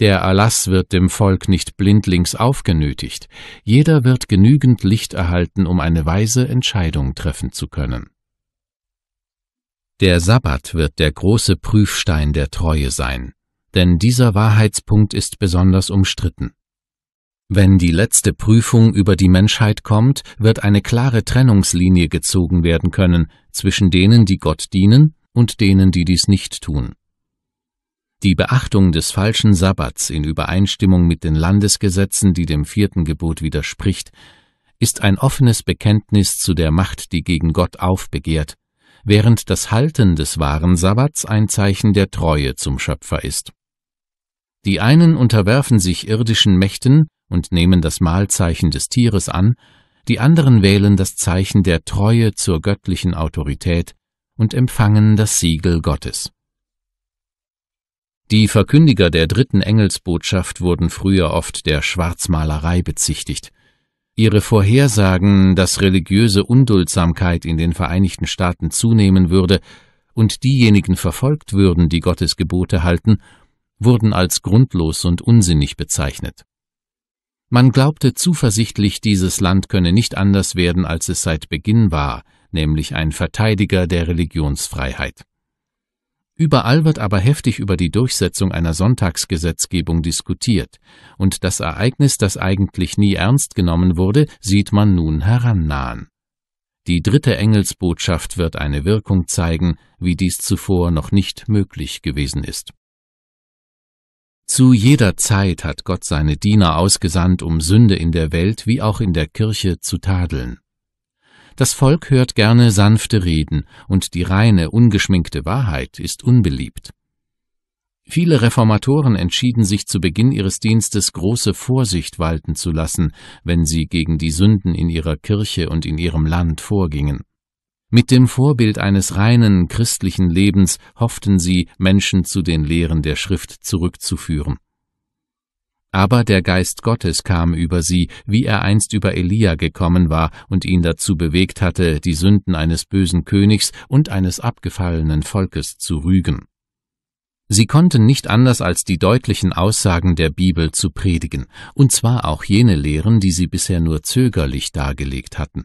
Speaker 1: Der Erlass wird dem Volk nicht blindlings aufgenötigt, jeder wird genügend Licht erhalten, um eine weise Entscheidung treffen zu können. Der Sabbat wird der große Prüfstein der Treue sein, denn dieser Wahrheitspunkt ist besonders umstritten. Wenn die letzte Prüfung über die Menschheit kommt, wird eine klare Trennungslinie gezogen werden können zwischen denen, die Gott dienen, und denen, die dies nicht tun. Die Beachtung des falschen Sabbats in Übereinstimmung mit den Landesgesetzen, die dem vierten Gebot widerspricht, ist ein offenes Bekenntnis zu der Macht, die gegen Gott aufbegehrt, während das Halten des wahren Sabbats ein Zeichen der Treue zum Schöpfer ist. Die einen unterwerfen sich irdischen Mächten und nehmen das Mahlzeichen des Tieres an, die anderen wählen das Zeichen der Treue zur göttlichen Autorität und empfangen das Siegel Gottes. Die Verkündiger der dritten Engelsbotschaft wurden früher oft der Schwarzmalerei bezichtigt. Ihre Vorhersagen, dass religiöse Unduldsamkeit in den Vereinigten Staaten zunehmen würde und diejenigen verfolgt würden, die Gottes Gebote halten, wurden als grundlos und unsinnig bezeichnet. Man glaubte zuversichtlich, dieses Land könne nicht anders werden, als es seit Beginn war, nämlich ein Verteidiger der Religionsfreiheit. Überall wird aber heftig über die Durchsetzung einer Sonntagsgesetzgebung diskutiert, und das Ereignis, das eigentlich nie ernst genommen wurde, sieht man nun herannahen. Die dritte Engelsbotschaft wird eine Wirkung zeigen, wie dies zuvor noch nicht möglich gewesen ist. Zu jeder Zeit hat Gott seine Diener ausgesandt, um Sünde in der Welt wie auch in der Kirche zu tadeln. Das Volk hört gerne sanfte Reden, und die reine, ungeschminkte Wahrheit ist unbeliebt. Viele Reformatoren entschieden sich zu Beginn ihres Dienstes große Vorsicht walten zu lassen, wenn sie gegen die Sünden in ihrer Kirche und in ihrem Land vorgingen. Mit dem Vorbild eines reinen christlichen Lebens hofften sie, Menschen zu den Lehren der Schrift zurückzuführen. Aber der Geist Gottes kam über sie, wie er einst über Elia gekommen war und ihn dazu bewegt hatte, die Sünden eines bösen Königs und eines abgefallenen Volkes zu rügen. Sie konnten nicht anders als die deutlichen Aussagen der Bibel zu predigen, und zwar auch jene Lehren, die sie bisher nur zögerlich dargelegt hatten.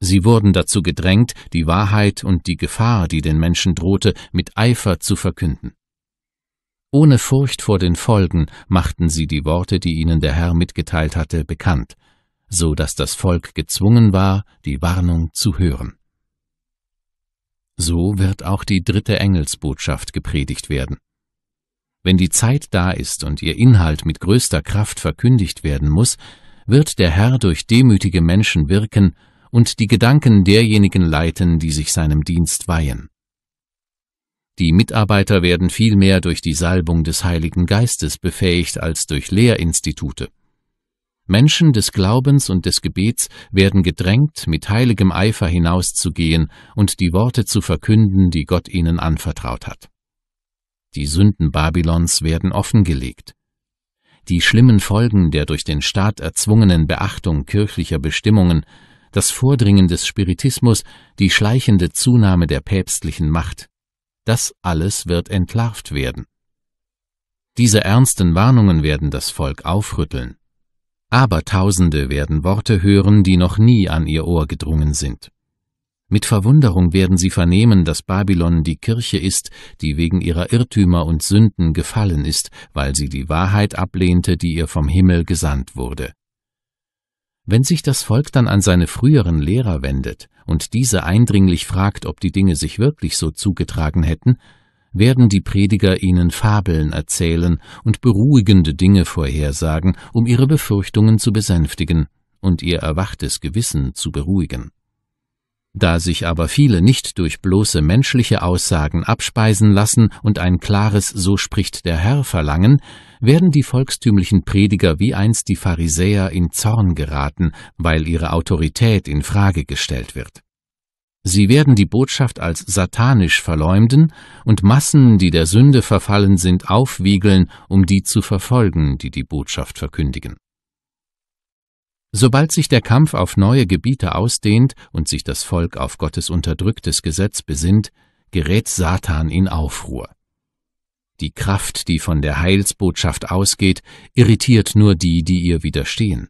Speaker 1: Sie wurden dazu gedrängt, die Wahrheit und die Gefahr, die den Menschen drohte, mit Eifer zu verkünden. Ohne Furcht vor den Folgen machten sie die Worte, die ihnen der Herr mitgeteilt hatte, bekannt, so dass das Volk gezwungen war, die Warnung zu hören. So wird auch die dritte Engelsbotschaft gepredigt werden. Wenn die Zeit da ist und ihr Inhalt mit größter Kraft verkündigt werden muss, wird der Herr durch demütige Menschen wirken und die Gedanken derjenigen leiten, die sich seinem Dienst weihen. Die Mitarbeiter werden vielmehr durch die Salbung des Heiligen Geistes befähigt als durch Lehrinstitute. Menschen des Glaubens und des Gebets werden gedrängt, mit heiligem Eifer hinauszugehen und die Worte zu verkünden, die Gott ihnen anvertraut hat. Die Sünden Babylons werden offengelegt. Die schlimmen Folgen der durch den Staat erzwungenen Beachtung kirchlicher Bestimmungen, das Vordringen des Spiritismus, die schleichende Zunahme der päpstlichen Macht, das alles wird entlarvt werden. Diese ernsten Warnungen werden das Volk aufrütteln. Aber Tausende werden Worte hören, die noch nie an ihr Ohr gedrungen sind. Mit Verwunderung werden sie vernehmen, dass Babylon die Kirche ist, die wegen ihrer Irrtümer und Sünden gefallen ist, weil sie die Wahrheit ablehnte, die ihr vom Himmel gesandt wurde. Wenn sich das Volk dann an seine früheren Lehrer wendet und diese eindringlich fragt, ob die Dinge sich wirklich so zugetragen hätten, werden die Prediger ihnen Fabeln erzählen und beruhigende Dinge vorhersagen, um ihre Befürchtungen zu besänftigen und ihr erwachtes Gewissen zu beruhigen. Da sich aber viele nicht durch bloße menschliche Aussagen abspeisen lassen und ein klares So spricht der Herr verlangen, werden die volkstümlichen Prediger wie einst die Pharisäer in Zorn geraten, weil ihre Autorität in Frage gestellt wird. Sie werden die Botschaft als satanisch verleumden und Massen, die der Sünde verfallen sind, aufwiegeln, um die zu verfolgen, die die Botschaft verkündigen. Sobald sich der Kampf auf neue Gebiete ausdehnt und sich das Volk auf Gottes unterdrücktes Gesetz besinnt, gerät Satan in Aufruhr. Die Kraft, die von der Heilsbotschaft ausgeht, irritiert nur die, die ihr widerstehen.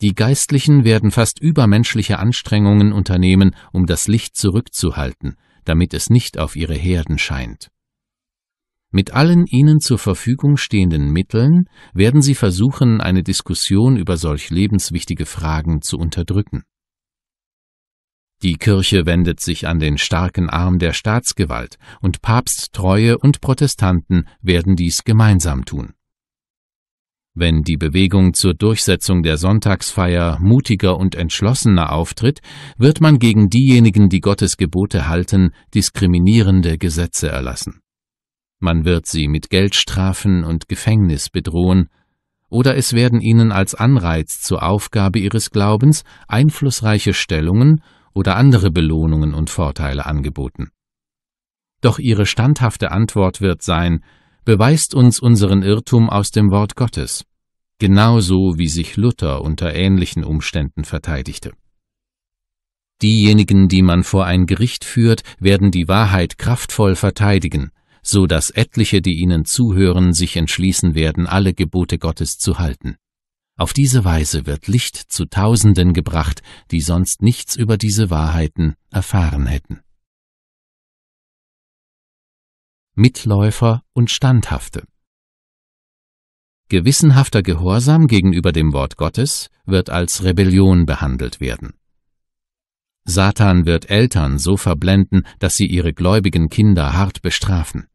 Speaker 1: Die Geistlichen werden fast übermenschliche Anstrengungen unternehmen, um das Licht zurückzuhalten, damit es nicht auf ihre Herden scheint. Mit allen ihnen zur Verfügung stehenden Mitteln werden sie versuchen, eine Diskussion über solch lebenswichtige Fragen zu unterdrücken. Die Kirche wendet sich an den starken Arm der Staatsgewalt und Papsttreue und Protestanten werden dies gemeinsam tun. Wenn die Bewegung zur Durchsetzung der Sonntagsfeier mutiger und entschlossener auftritt, wird man gegen diejenigen, die Gottes Gebote halten, diskriminierende Gesetze erlassen. Man wird sie mit Geldstrafen und Gefängnis bedrohen, oder es werden ihnen als Anreiz zur Aufgabe ihres Glaubens einflussreiche Stellungen oder andere Belohnungen und Vorteile angeboten. Doch ihre standhafte Antwort wird sein, beweist uns unseren Irrtum aus dem Wort Gottes, genauso wie sich Luther unter ähnlichen Umständen verteidigte. Diejenigen, die man vor ein Gericht führt, werden die Wahrheit kraftvoll verteidigen, so dass etliche, die ihnen zuhören, sich entschließen werden, alle Gebote Gottes zu halten. Auf diese Weise wird Licht zu Tausenden gebracht, die
Speaker 2: sonst nichts über diese Wahrheiten erfahren hätten. Mitläufer und Standhafte
Speaker 1: Gewissenhafter Gehorsam gegenüber dem Wort Gottes wird als Rebellion behandelt werden. Satan wird Eltern so verblenden, dass sie ihre gläubigen Kinder hart bestrafen.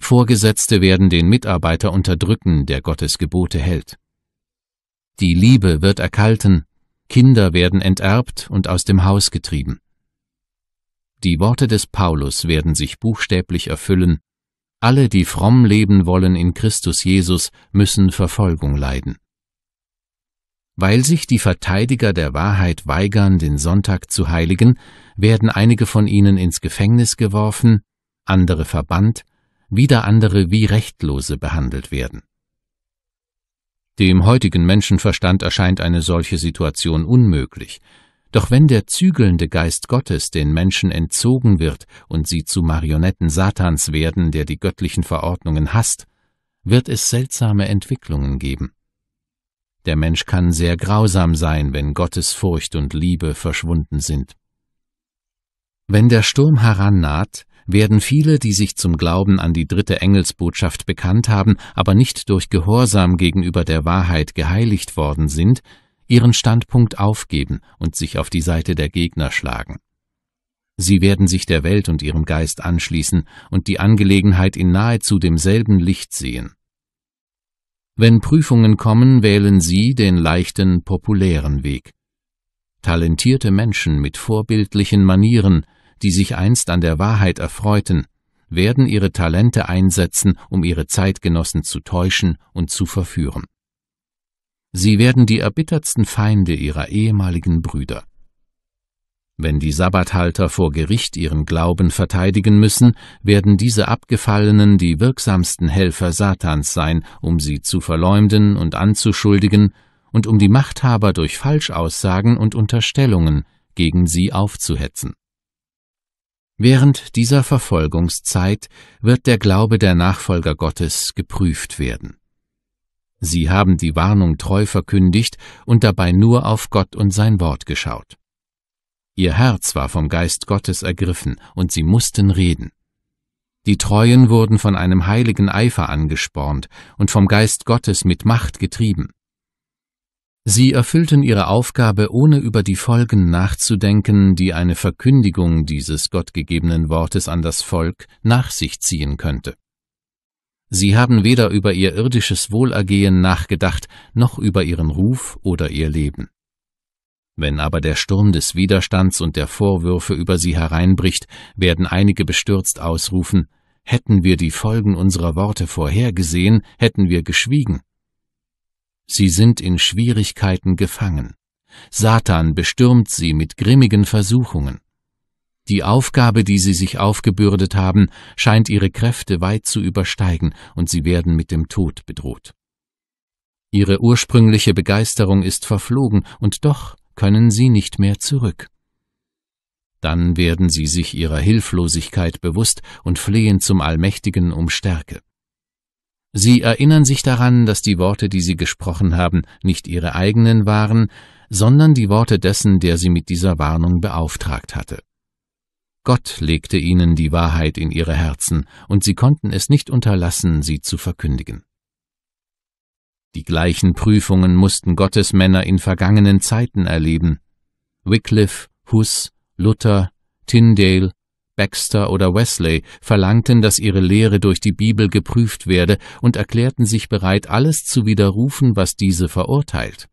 Speaker 1: Vorgesetzte werden den Mitarbeiter unterdrücken, der Gottes Gebote hält. Die Liebe wird erkalten, Kinder werden enterbt und aus dem Haus getrieben. Die Worte des Paulus werden sich buchstäblich erfüllen, alle, die fromm leben wollen in Christus Jesus, müssen Verfolgung leiden. Weil sich die Verteidiger der Wahrheit weigern, den Sonntag zu heiligen, werden einige von ihnen ins Gefängnis geworfen, andere verbannt, wieder andere wie Rechtlose behandelt werden. Dem heutigen Menschenverstand erscheint eine solche Situation unmöglich. Doch wenn der zügelnde Geist Gottes den Menschen entzogen wird und sie zu Marionetten Satans werden, der die göttlichen Verordnungen hasst, wird es seltsame Entwicklungen geben. Der Mensch kann sehr grausam sein, wenn Gottes Furcht und Liebe verschwunden sind. Wenn der Sturm herannaht, werden viele, die sich zum Glauben an die dritte Engelsbotschaft bekannt haben, aber nicht durch Gehorsam gegenüber der Wahrheit geheiligt worden sind, ihren Standpunkt aufgeben und sich auf die Seite der Gegner schlagen. Sie werden sich der Welt und ihrem Geist anschließen und die Angelegenheit in nahezu demselben Licht sehen. Wenn Prüfungen kommen, wählen Sie den leichten, populären Weg. Talentierte Menschen mit vorbildlichen Manieren die sich einst an der Wahrheit erfreuten, werden ihre Talente einsetzen, um ihre Zeitgenossen zu täuschen und zu verführen. Sie werden die erbittertsten Feinde ihrer ehemaligen Brüder. Wenn die Sabbathalter vor Gericht ihren Glauben verteidigen müssen, werden diese Abgefallenen die wirksamsten Helfer Satans sein, um sie zu verleumden und anzuschuldigen und um die Machthaber durch Falschaussagen und Unterstellungen gegen sie aufzuhetzen. Während dieser Verfolgungszeit wird der Glaube der Nachfolger Gottes geprüft werden. Sie haben die Warnung treu verkündigt und dabei nur auf Gott und sein Wort geschaut. Ihr Herz war vom Geist Gottes ergriffen, und sie mussten reden. Die Treuen wurden von einem heiligen Eifer angespornt und vom Geist Gottes mit Macht getrieben. Sie erfüllten ihre Aufgabe, ohne über die Folgen nachzudenken, die eine Verkündigung dieses gottgegebenen Wortes an das Volk nach sich ziehen könnte. Sie haben weder über ihr irdisches Wohlergehen nachgedacht, noch über ihren Ruf oder ihr Leben. Wenn aber der Sturm des Widerstands und der Vorwürfe über sie hereinbricht, werden einige bestürzt ausrufen, hätten wir die Folgen unserer Worte vorhergesehen, hätten wir geschwiegen. Sie sind in Schwierigkeiten gefangen. Satan bestürmt sie mit grimmigen Versuchungen. Die Aufgabe, die sie sich aufgebürdet haben, scheint ihre Kräfte weit zu übersteigen, und sie werden mit dem Tod bedroht. Ihre ursprüngliche Begeisterung ist verflogen, und doch können sie nicht mehr zurück. Dann werden sie sich ihrer Hilflosigkeit bewusst und flehen zum Allmächtigen um Stärke. Sie erinnern sich daran, dass die Worte, die Sie gesprochen haben, nicht Ihre eigenen waren, sondern die Worte dessen, der Sie mit dieser Warnung beauftragt hatte. Gott legte ihnen die Wahrheit in ihre Herzen, und sie konnten es nicht unterlassen, sie zu verkündigen. Die gleichen Prüfungen mussten Gottesmänner in vergangenen Zeiten erleben. Wycliffe, Huss, Luther, Tyndale, Baxter oder Wesley verlangten, dass ihre Lehre durch die Bibel geprüft werde und erklärten sich bereit, alles zu widerrufen, was diese verurteilt.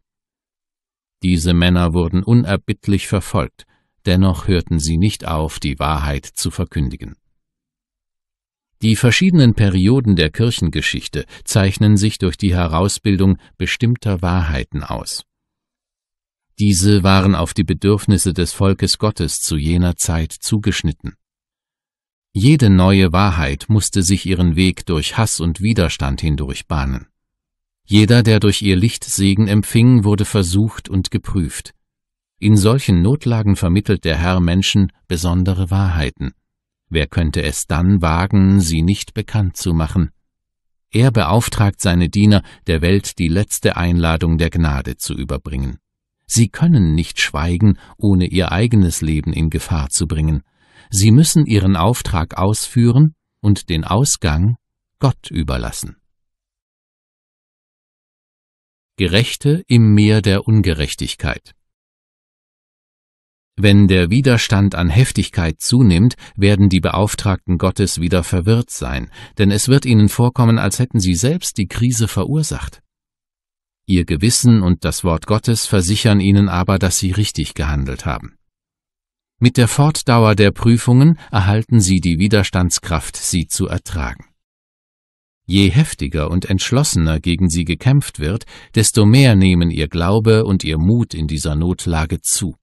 Speaker 1: Diese Männer wurden unerbittlich verfolgt, dennoch hörten sie nicht auf, die Wahrheit zu verkündigen. Die verschiedenen Perioden der Kirchengeschichte zeichnen sich durch die Herausbildung bestimmter Wahrheiten aus. Diese waren auf die Bedürfnisse des Volkes Gottes zu jener Zeit zugeschnitten. Jede neue Wahrheit musste sich ihren Weg durch Hass und Widerstand hindurch bahnen. Jeder, der durch ihr Licht Segen empfing, wurde versucht und geprüft. In solchen Notlagen vermittelt der Herr Menschen besondere Wahrheiten. Wer könnte es dann wagen, sie nicht bekannt zu machen? Er beauftragt seine Diener, der Welt die letzte Einladung der Gnade zu überbringen. Sie können nicht schweigen, ohne ihr eigenes Leben in Gefahr zu bringen. Sie müssen ihren Auftrag
Speaker 2: ausführen und den Ausgang Gott überlassen. Gerechte im Meer der Ungerechtigkeit
Speaker 1: Wenn der Widerstand an Heftigkeit zunimmt, werden die Beauftragten Gottes wieder verwirrt sein, denn es wird ihnen vorkommen, als hätten sie selbst die Krise verursacht. Ihr Gewissen und das Wort Gottes versichern ihnen aber, dass sie richtig gehandelt haben. Mit der Fortdauer der Prüfungen erhalten sie die Widerstandskraft, sie zu ertragen. Je heftiger und entschlossener gegen sie gekämpft wird, desto mehr nehmen ihr Glaube und ihr Mut in dieser Notlage zu.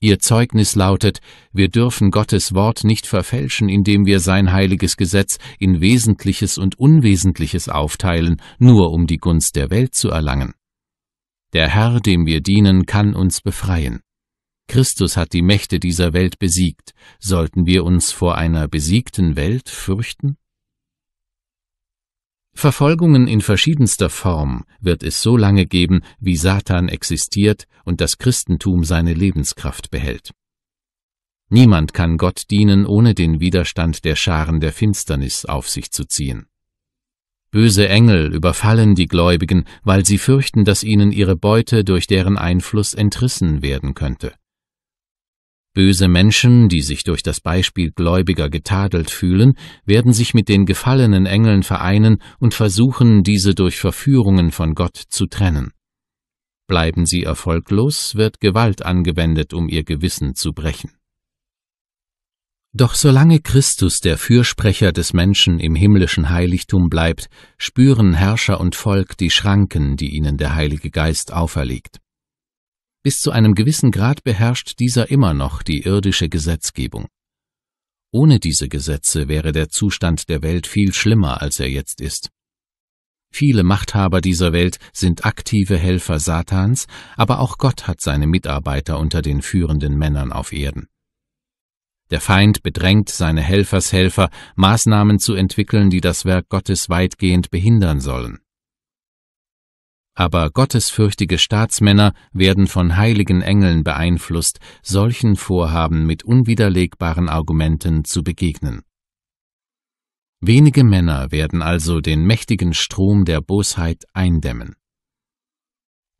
Speaker 1: Ihr Zeugnis lautet, wir dürfen Gottes Wort nicht verfälschen, indem wir sein heiliges Gesetz in Wesentliches und Unwesentliches aufteilen, nur um die Gunst der Welt zu erlangen. Der Herr, dem wir dienen, kann uns befreien. Christus hat die Mächte dieser Welt besiegt. Sollten wir uns vor einer besiegten Welt fürchten? Verfolgungen in verschiedenster Form wird es so lange geben, wie Satan existiert und das Christentum seine Lebenskraft behält. Niemand kann Gott dienen, ohne den Widerstand der Scharen der Finsternis auf sich zu ziehen. Böse Engel überfallen die Gläubigen, weil sie fürchten, dass ihnen ihre Beute durch deren Einfluss entrissen werden könnte. Böse Menschen, die sich durch das Beispiel Gläubiger getadelt fühlen, werden sich mit den gefallenen Engeln vereinen und versuchen, diese durch Verführungen von Gott zu trennen. Bleiben sie erfolglos, wird Gewalt angewendet, um ihr Gewissen zu brechen. Doch solange Christus der Fürsprecher des Menschen im himmlischen Heiligtum bleibt, spüren Herrscher und Volk die Schranken, die ihnen der Heilige Geist auferlegt. Bis zu einem gewissen Grad beherrscht dieser immer noch die irdische Gesetzgebung. Ohne diese Gesetze wäre der Zustand der Welt viel schlimmer, als er jetzt ist. Viele Machthaber dieser Welt sind aktive Helfer Satans, aber auch Gott hat seine Mitarbeiter unter den führenden Männern auf Erden. Der Feind bedrängt seine Helfershelfer, Maßnahmen zu entwickeln, die das Werk Gottes weitgehend behindern sollen. Aber gottesfürchtige Staatsmänner werden von heiligen Engeln beeinflusst, solchen Vorhaben mit unwiderlegbaren Argumenten zu begegnen. Wenige Männer werden also den mächtigen Strom der Bosheit eindämmen.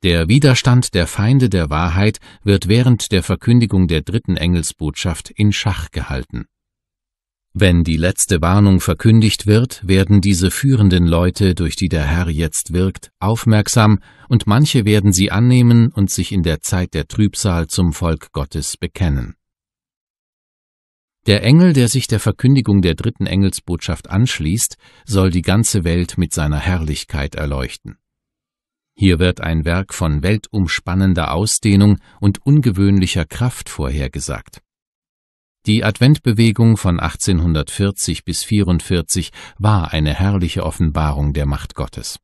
Speaker 1: Der Widerstand der Feinde der Wahrheit wird während der Verkündigung der dritten Engelsbotschaft in Schach gehalten wenn die letzte Warnung verkündigt wird, werden diese führenden Leute, durch die der Herr jetzt wirkt, aufmerksam, und manche werden sie annehmen und sich in der Zeit der Trübsal zum Volk Gottes bekennen. Der Engel, der sich der Verkündigung der dritten Engelsbotschaft anschließt, soll die ganze Welt mit seiner Herrlichkeit erleuchten. Hier wird ein Werk von weltumspannender Ausdehnung und ungewöhnlicher Kraft vorhergesagt. Die Adventbewegung von 1840 bis 44 war eine herrliche Offenbarung der Macht Gottes.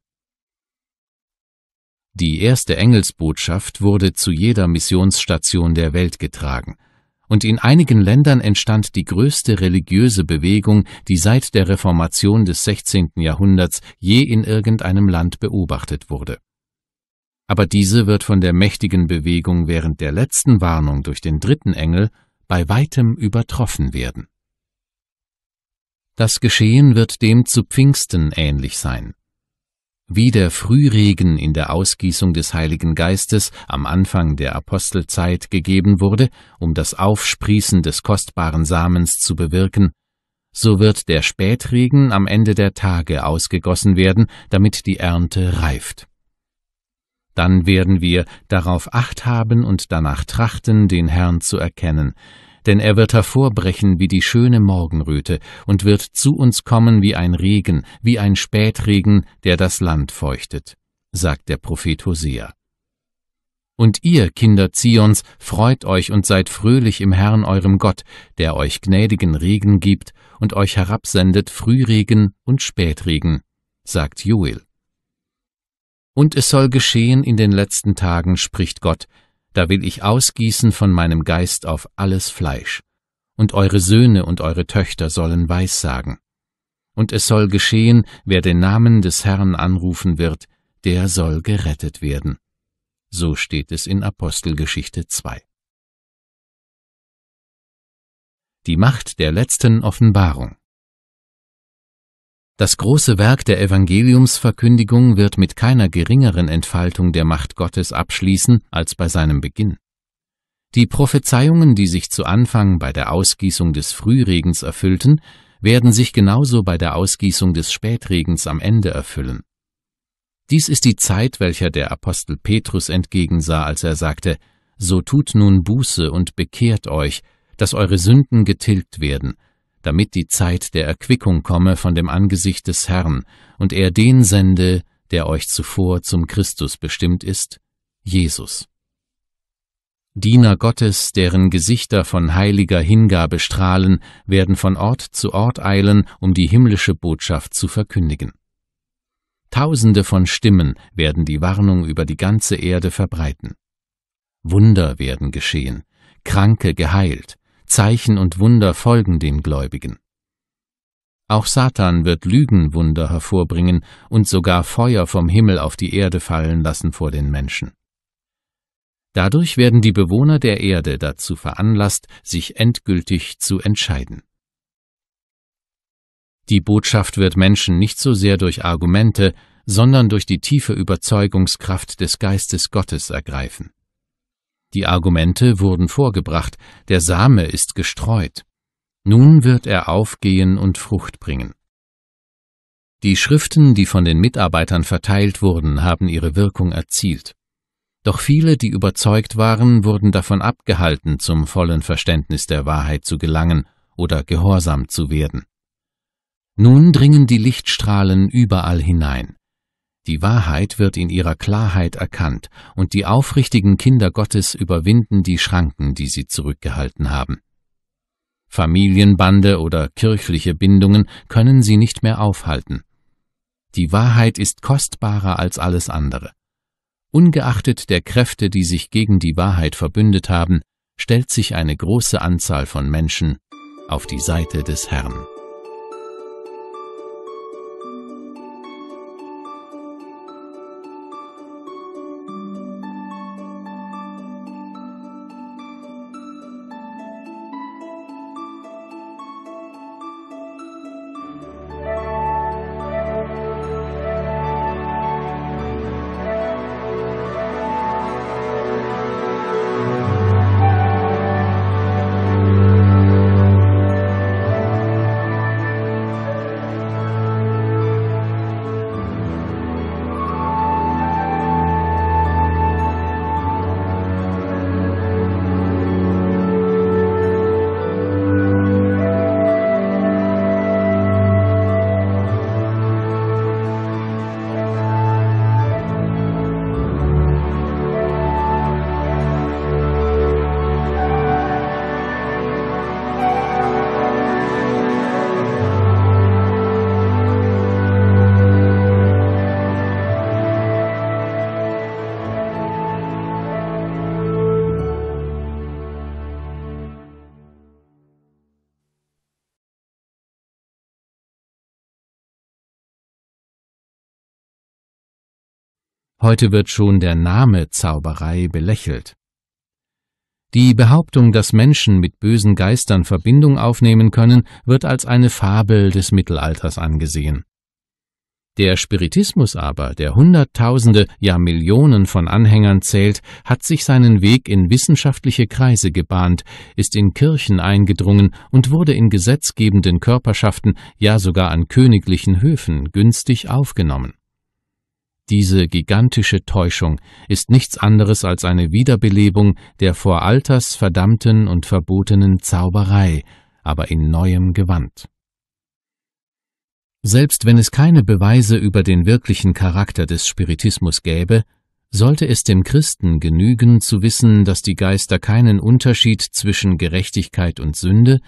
Speaker 1: Die erste Engelsbotschaft wurde zu jeder Missionsstation der Welt getragen, und in einigen Ländern entstand die größte religiöse Bewegung, die seit der Reformation des 16. Jahrhunderts je in irgendeinem Land beobachtet wurde. Aber diese wird von der mächtigen Bewegung während der letzten Warnung durch den dritten Engel bei weitem übertroffen werden. Das Geschehen wird dem zu Pfingsten ähnlich sein. Wie der Frühregen in der Ausgießung des Heiligen Geistes am Anfang der Apostelzeit gegeben wurde, um das Aufsprießen des kostbaren Samens zu bewirken, so wird der Spätregen am Ende der Tage ausgegossen werden, damit die Ernte reift dann werden wir darauf acht haben und danach trachten, den Herrn zu erkennen. Denn er wird hervorbrechen wie die schöne Morgenröte und wird zu uns kommen wie ein Regen, wie ein Spätregen, der das Land feuchtet, sagt der Prophet Hosea. Und ihr, Kinder Zions, freut euch und seid fröhlich im Herrn eurem Gott, der euch gnädigen Regen gibt und euch herabsendet Frühregen und Spätregen, sagt Joel. Und es soll geschehen in den letzten Tagen, spricht Gott, da will ich ausgießen von meinem Geist auf alles Fleisch. Und eure Söhne und eure Töchter sollen Weissagen. Und es soll geschehen, wer den Namen des Herrn anrufen wird, der soll gerettet werden. So steht es in Apostelgeschichte 2.
Speaker 2: Die Macht der letzten Offenbarung das große Werk der Evangeliumsverkündigung
Speaker 1: wird mit keiner geringeren Entfaltung der Macht Gottes abschließen als bei seinem Beginn. Die Prophezeiungen, die sich zu Anfang bei der Ausgießung des Frühregens erfüllten, werden sich genauso bei der Ausgießung des Spätregens am Ende erfüllen. Dies ist die Zeit, welcher der Apostel Petrus entgegensah, als er sagte, So tut nun Buße und bekehrt euch, dass eure Sünden getilgt werden – damit die Zeit der Erquickung komme von dem Angesicht des Herrn und er den sende, der euch zuvor zum Christus bestimmt ist, Jesus. Diener Gottes, deren Gesichter von heiliger Hingabe strahlen, werden von Ort zu Ort eilen, um die himmlische Botschaft zu verkündigen. Tausende von Stimmen werden die Warnung über die ganze Erde verbreiten. Wunder werden geschehen, Kranke geheilt, Zeichen und Wunder folgen den Gläubigen. Auch Satan wird Lügenwunder hervorbringen und sogar Feuer vom Himmel auf die Erde fallen lassen vor den Menschen. Dadurch werden die Bewohner der Erde dazu veranlasst, sich endgültig zu entscheiden. Die Botschaft wird Menschen nicht so sehr durch Argumente, sondern durch die tiefe Überzeugungskraft des Geistes Gottes ergreifen. Die Argumente wurden vorgebracht, der Same ist gestreut. Nun wird er aufgehen und Frucht bringen. Die Schriften, die von den Mitarbeitern verteilt wurden, haben ihre Wirkung erzielt. Doch viele, die überzeugt waren, wurden davon abgehalten, zum vollen Verständnis der Wahrheit zu gelangen oder gehorsam zu werden. Nun dringen die Lichtstrahlen überall hinein. Die Wahrheit wird in ihrer Klarheit erkannt, und die aufrichtigen Kinder Gottes überwinden die Schranken, die sie zurückgehalten haben. Familienbande oder kirchliche Bindungen können sie nicht mehr aufhalten. Die Wahrheit ist kostbarer als alles andere. Ungeachtet der Kräfte, die sich gegen die Wahrheit verbündet haben, stellt sich eine große Anzahl von Menschen auf die Seite des Herrn.
Speaker 2: Heute wird schon der Name Zauberei belächelt.
Speaker 1: Die Behauptung, dass Menschen mit bösen Geistern Verbindung aufnehmen können, wird als eine Fabel des Mittelalters angesehen. Der Spiritismus aber, der Hunderttausende, ja Millionen von Anhängern zählt, hat sich seinen Weg in wissenschaftliche Kreise gebahnt, ist in Kirchen eingedrungen und wurde in gesetzgebenden Körperschaften, ja sogar an königlichen Höfen günstig aufgenommen. Diese gigantische Täuschung ist nichts anderes als eine Wiederbelebung der vor Alters verdammten und verbotenen Zauberei, aber in neuem Gewand. Selbst wenn es keine Beweise über den wirklichen Charakter des Spiritismus gäbe, sollte es dem Christen genügen zu wissen, dass die Geister keinen Unterschied zwischen Gerechtigkeit und Sünde,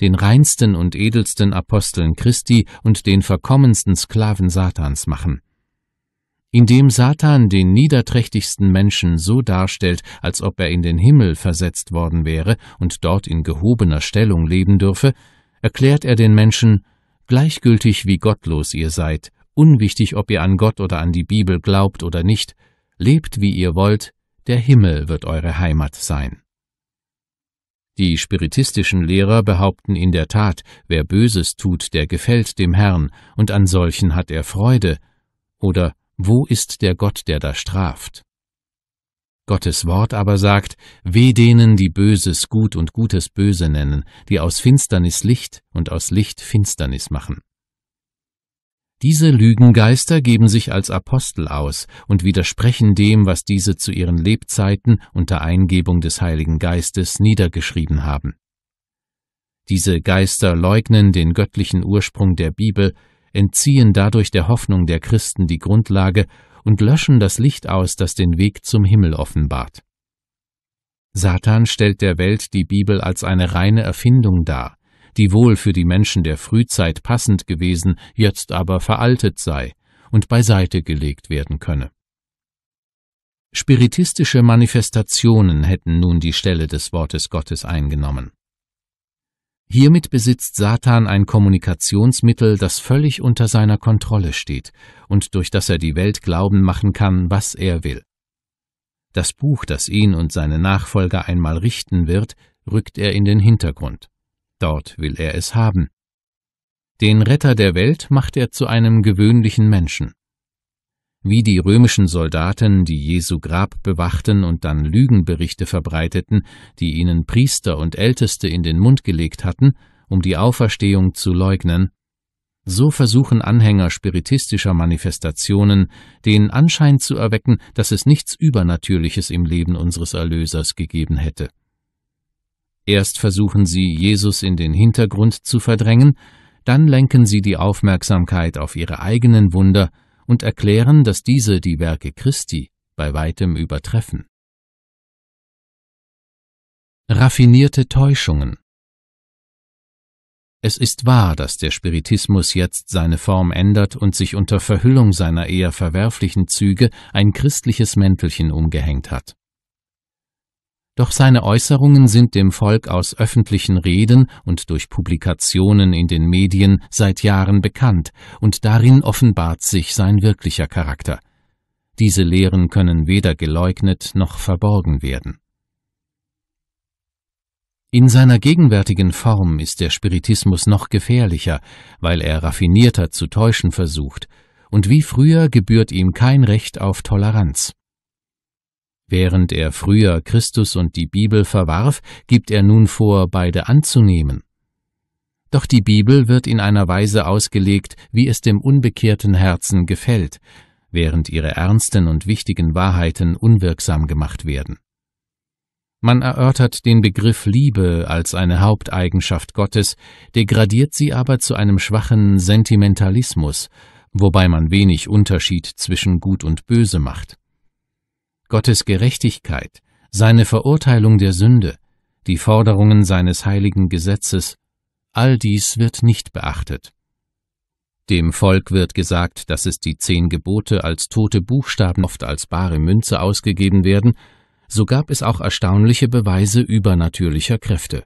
Speaker 1: den reinsten und edelsten Aposteln Christi und den verkommensten Sklaven Satans machen indem Satan den niederträchtigsten Menschen so darstellt, als ob er in den Himmel versetzt worden wäre und dort in gehobener Stellung leben dürfe, erklärt er den Menschen, gleichgültig wie gottlos ihr seid, unwichtig ob ihr an Gott oder an die Bibel glaubt oder nicht, lebt wie ihr wollt, der Himmel wird eure Heimat sein. Die spiritistischen Lehrer behaupten in der Tat, wer Böses tut, der gefällt dem Herrn, und an solchen hat er Freude, oder wo ist der Gott, der da straft? Gottes Wort aber sagt, Weh denen, die Böses Gut und Gutes Böse nennen, die aus Finsternis Licht und aus Licht Finsternis machen. Diese Lügengeister geben sich als Apostel aus und widersprechen dem, was diese zu ihren Lebzeiten unter Eingebung des Heiligen Geistes niedergeschrieben haben. Diese Geister leugnen den göttlichen Ursprung der Bibel, entziehen dadurch der Hoffnung der Christen die Grundlage und löschen das Licht aus, das den Weg zum Himmel offenbart. Satan stellt der Welt die Bibel als eine reine Erfindung dar, die wohl für die Menschen der Frühzeit passend gewesen, jetzt aber veraltet sei und beiseite gelegt werden könne. Spiritistische Manifestationen hätten nun die Stelle des Wortes Gottes eingenommen. Hiermit besitzt Satan ein Kommunikationsmittel, das völlig unter seiner Kontrolle steht und durch das er die Welt glauben machen kann, was er will. Das Buch, das ihn und seine Nachfolger einmal richten wird, rückt er in den Hintergrund. Dort will er es haben. Den Retter der Welt macht er zu einem gewöhnlichen Menschen wie die römischen Soldaten, die Jesu Grab bewachten und dann Lügenberichte verbreiteten, die ihnen Priester und Älteste in den Mund gelegt hatten, um die Auferstehung zu leugnen, so versuchen Anhänger spiritistischer Manifestationen, den Anschein zu erwecken, dass es nichts Übernatürliches im Leben unseres Erlösers gegeben hätte. Erst versuchen sie, Jesus in den Hintergrund zu verdrängen, dann lenken sie die Aufmerksamkeit auf ihre eigenen Wunder, und erklären, dass diese
Speaker 2: die Werke Christi bei weitem übertreffen. Raffinierte Täuschungen Es ist wahr, dass
Speaker 1: der Spiritismus jetzt seine Form ändert und sich unter Verhüllung seiner eher verwerflichen Züge ein christliches Mäntelchen umgehängt hat. Doch seine Äußerungen sind dem Volk aus öffentlichen Reden und durch Publikationen in den Medien seit Jahren bekannt, und darin offenbart sich sein wirklicher Charakter. Diese Lehren können weder geleugnet noch verborgen werden. In seiner gegenwärtigen Form ist der Spiritismus noch gefährlicher, weil er raffinierter zu täuschen versucht, und wie früher gebührt ihm kein Recht auf Toleranz. Während er früher Christus und die Bibel verwarf, gibt er nun vor, beide anzunehmen. Doch die Bibel wird in einer Weise ausgelegt, wie es dem unbekehrten Herzen gefällt, während ihre ernsten und wichtigen Wahrheiten unwirksam gemacht werden. Man erörtert den Begriff Liebe als eine Haupteigenschaft Gottes, degradiert sie aber zu einem schwachen Sentimentalismus, wobei man wenig Unterschied zwischen Gut und Böse macht. Gottes Gerechtigkeit, seine Verurteilung der Sünde, die Forderungen seines heiligen Gesetzes, all dies wird nicht beachtet. Dem Volk wird gesagt, dass es die zehn Gebote als tote Buchstaben oft als bare Münze ausgegeben werden, so gab es auch erstaunliche Beweise übernatürlicher Kräfte.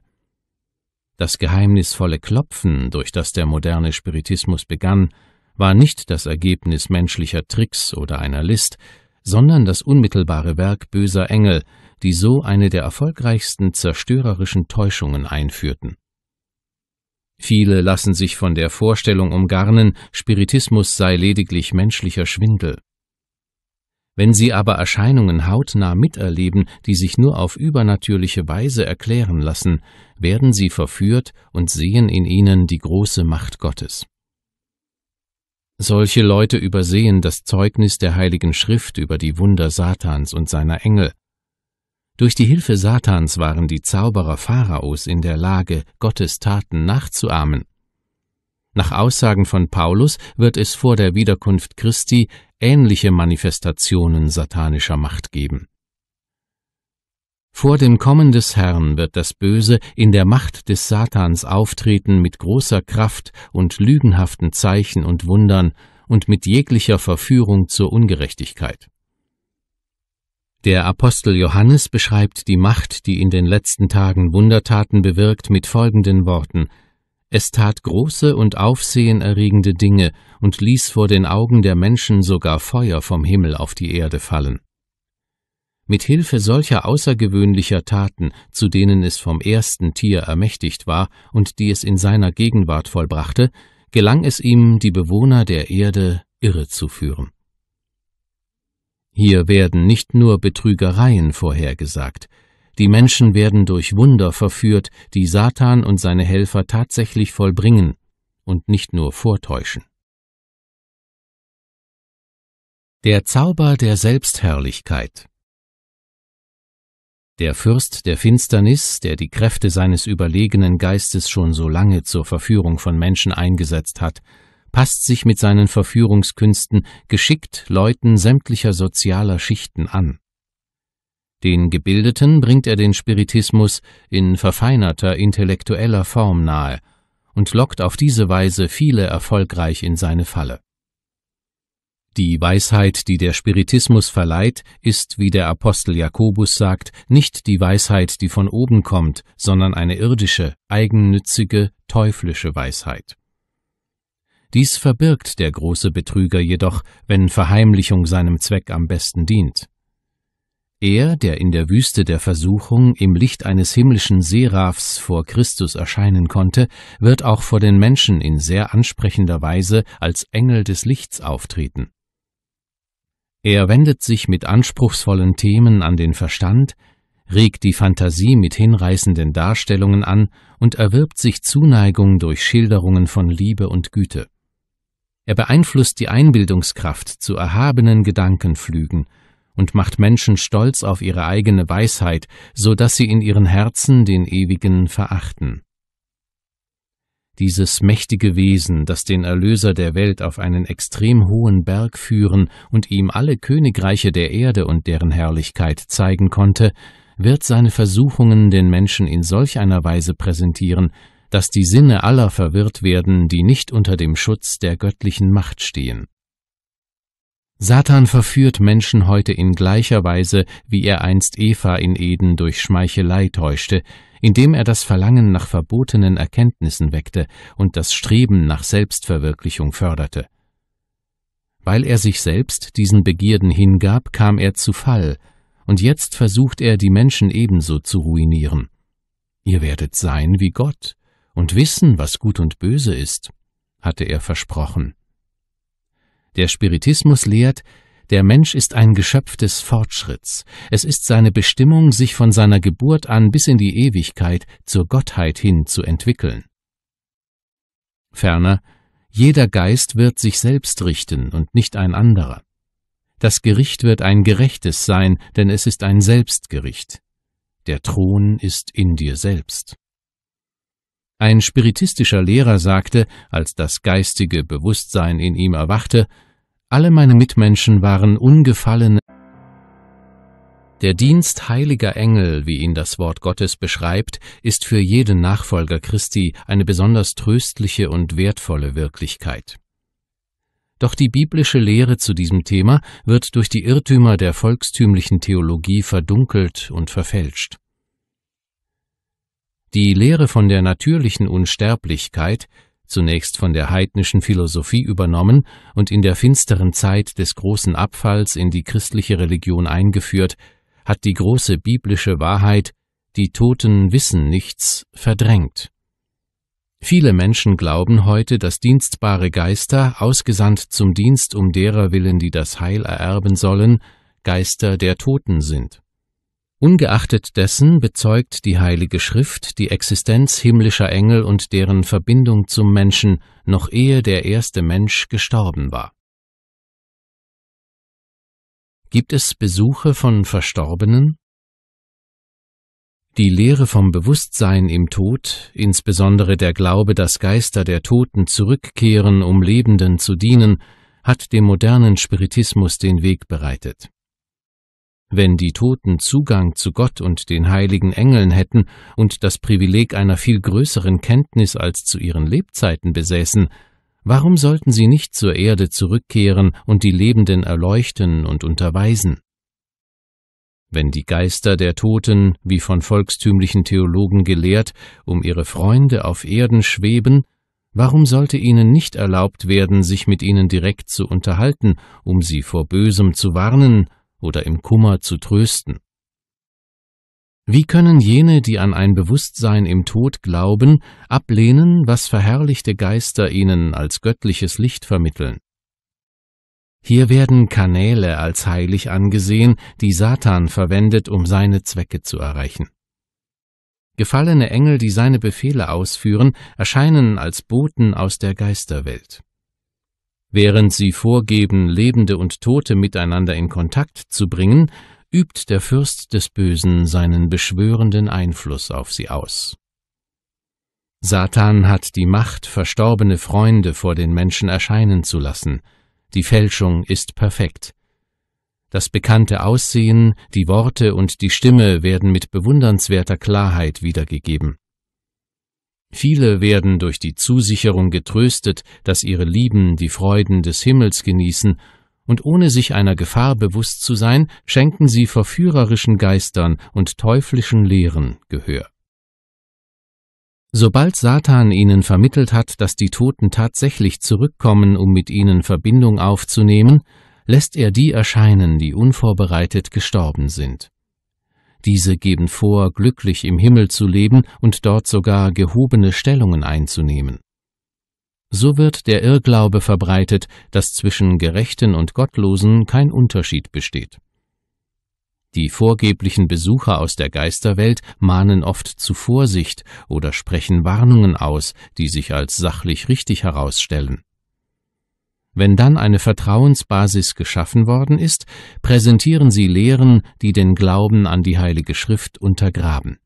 Speaker 1: Das geheimnisvolle Klopfen, durch das der moderne Spiritismus begann, war nicht das Ergebnis menschlicher Tricks oder einer List, sondern das unmittelbare Werk böser Engel, die so eine der erfolgreichsten zerstörerischen Täuschungen einführten. Viele lassen sich von der Vorstellung umgarnen, Spiritismus sei lediglich menschlicher Schwindel. Wenn sie aber Erscheinungen hautnah miterleben, die sich nur auf übernatürliche Weise erklären lassen, werden sie verführt und sehen in ihnen die große Macht Gottes. Solche Leute übersehen das Zeugnis der Heiligen Schrift über die Wunder Satans und seiner Engel. Durch die Hilfe Satans waren die Zauberer Pharaos in der Lage, Gottes Taten nachzuahmen. Nach Aussagen von Paulus wird es vor der Wiederkunft Christi ähnliche Manifestationen satanischer Macht geben. Vor dem Kommen des Herrn wird das Böse in der Macht des Satans auftreten mit großer Kraft und lügenhaften Zeichen und Wundern und mit jeglicher Verführung zur Ungerechtigkeit. Der Apostel Johannes beschreibt die Macht, die in den letzten Tagen Wundertaten bewirkt, mit folgenden Worten Es tat große und aufsehenerregende Dinge und ließ vor den Augen der Menschen sogar Feuer vom Himmel auf die Erde fallen. Mit Hilfe solcher außergewöhnlicher Taten, zu denen es vom ersten Tier ermächtigt war und die es in seiner Gegenwart vollbrachte, gelang es ihm, die Bewohner der Erde irrezuführen. Hier werden nicht nur Betrügereien vorhergesagt, die Menschen werden durch Wunder verführt, die Satan und seine Helfer tatsächlich vollbringen
Speaker 2: und nicht nur vortäuschen. Der Zauber der Selbstherrlichkeit der Fürst der
Speaker 1: Finsternis, der die Kräfte seines überlegenen Geistes schon so lange zur Verführung von Menschen eingesetzt hat, passt sich mit seinen Verführungskünsten geschickt Leuten sämtlicher sozialer Schichten an. Den Gebildeten bringt er den Spiritismus in verfeinerter intellektueller Form nahe und lockt auf diese Weise viele erfolgreich in seine Falle. Die Weisheit, die der Spiritismus verleiht, ist, wie der Apostel Jakobus sagt, nicht die Weisheit, die von oben kommt, sondern eine irdische, eigennützige, teuflische Weisheit. Dies verbirgt der große Betrüger jedoch, wenn Verheimlichung seinem Zweck am besten dient. Er, der in der Wüste der Versuchung im Licht eines himmlischen Seraphs vor Christus erscheinen konnte, wird auch vor den Menschen in sehr ansprechender Weise als Engel des Lichts auftreten. Er wendet sich mit anspruchsvollen Themen an den Verstand, regt die Fantasie mit hinreißenden Darstellungen an und erwirbt sich Zuneigung durch Schilderungen von Liebe und Güte. Er beeinflusst die Einbildungskraft zu erhabenen Gedankenflügen und macht Menschen stolz auf ihre eigene Weisheit, so dass sie in ihren Herzen den Ewigen verachten dieses mächtige Wesen, das den Erlöser der Welt auf einen extrem hohen Berg führen und ihm alle Königreiche der Erde und deren Herrlichkeit zeigen konnte, wird seine Versuchungen den Menschen in solch einer Weise präsentieren, dass die Sinne aller verwirrt werden, die nicht unter dem Schutz der göttlichen Macht stehen. Satan verführt Menschen heute in gleicher Weise, wie er einst Eva in Eden durch Schmeichelei täuschte, indem er das Verlangen nach verbotenen Erkenntnissen weckte und das Streben nach Selbstverwirklichung förderte. Weil er sich selbst diesen Begierden hingab, kam er zu Fall, und jetzt versucht er, die Menschen ebenso zu ruinieren. Ihr werdet sein wie Gott und wissen, was gut und böse ist, hatte er versprochen. Der Spiritismus lehrt, der Mensch ist ein Geschöpf des Fortschritts. Es ist seine Bestimmung, sich von seiner Geburt an bis in die Ewigkeit zur Gottheit hin zu entwickeln. Ferner, jeder Geist wird sich selbst richten und nicht ein anderer. Das Gericht wird ein gerechtes sein, denn es ist ein Selbstgericht. Der Thron ist in dir selbst. Ein spiritistischer Lehrer sagte, als das geistige Bewusstsein in ihm erwachte, alle meine Mitmenschen waren ungefallen. Der Dienst heiliger Engel, wie ihn das Wort Gottes beschreibt, ist für jeden Nachfolger Christi eine besonders tröstliche und wertvolle Wirklichkeit. Doch die biblische Lehre zu diesem Thema wird durch die Irrtümer der volkstümlichen Theologie verdunkelt und verfälscht. Die Lehre von der natürlichen Unsterblichkeit zunächst von der heidnischen Philosophie übernommen und in der finsteren Zeit des großen Abfalls in die christliche Religion eingeführt, hat die große biblische Wahrheit, die Toten wissen nichts, verdrängt. Viele Menschen glauben heute, dass dienstbare Geister, ausgesandt zum Dienst um derer willen, die das Heil ererben sollen, Geister der Toten sind. Ungeachtet dessen bezeugt die Heilige Schrift die Existenz himmlischer Engel und deren Verbindung zum Menschen,
Speaker 2: noch ehe der erste Mensch gestorben war. Gibt es Besuche von Verstorbenen? Die
Speaker 1: Lehre vom Bewusstsein im Tod, insbesondere der Glaube, dass Geister der Toten zurückkehren, um Lebenden zu dienen, hat dem modernen Spiritismus den Weg bereitet. Wenn die Toten Zugang zu Gott und den heiligen Engeln hätten und das Privileg einer viel größeren Kenntnis als zu ihren Lebzeiten besäßen, warum sollten sie nicht zur Erde zurückkehren und die Lebenden erleuchten und unterweisen? Wenn die Geister der Toten, wie von volkstümlichen Theologen gelehrt, um ihre Freunde auf Erden schweben, Warum sollte ihnen nicht erlaubt werden, sich mit ihnen direkt zu unterhalten, um sie vor Bösem zu warnen oder im Kummer zu trösten. Wie können jene, die an ein Bewusstsein im Tod glauben, ablehnen, was verherrlichte Geister ihnen als göttliches Licht vermitteln? Hier werden Kanäle als heilig angesehen, die Satan verwendet, um seine Zwecke zu erreichen. Gefallene Engel, die seine Befehle ausführen, erscheinen als Boten aus der Geisterwelt. Während sie vorgeben, Lebende und Tote miteinander in Kontakt zu bringen, übt der Fürst des Bösen seinen beschwörenden Einfluss auf sie aus. Satan hat die Macht, verstorbene Freunde vor den Menschen erscheinen zu lassen. Die Fälschung ist perfekt. Das bekannte Aussehen, die Worte und die Stimme werden mit bewundernswerter Klarheit wiedergegeben. Viele werden durch die Zusicherung getröstet, dass ihre Lieben die Freuden des Himmels genießen, und ohne sich einer Gefahr bewusst zu sein, schenken sie verführerischen Geistern und teuflischen Lehren Gehör. Sobald Satan ihnen vermittelt hat, dass die Toten tatsächlich zurückkommen, um mit ihnen Verbindung aufzunehmen, lässt er die erscheinen, die unvorbereitet gestorben sind. Diese geben vor, glücklich im Himmel zu leben und dort sogar gehobene Stellungen einzunehmen. So wird der Irrglaube verbreitet, dass zwischen Gerechten und Gottlosen kein Unterschied besteht. Die vorgeblichen Besucher aus der Geisterwelt mahnen oft zu Vorsicht oder sprechen Warnungen aus, die sich als sachlich richtig herausstellen. Wenn dann eine Vertrauensbasis geschaffen worden ist, präsentieren sie Lehren, die den Glauben an die Heilige Schrift untergraben.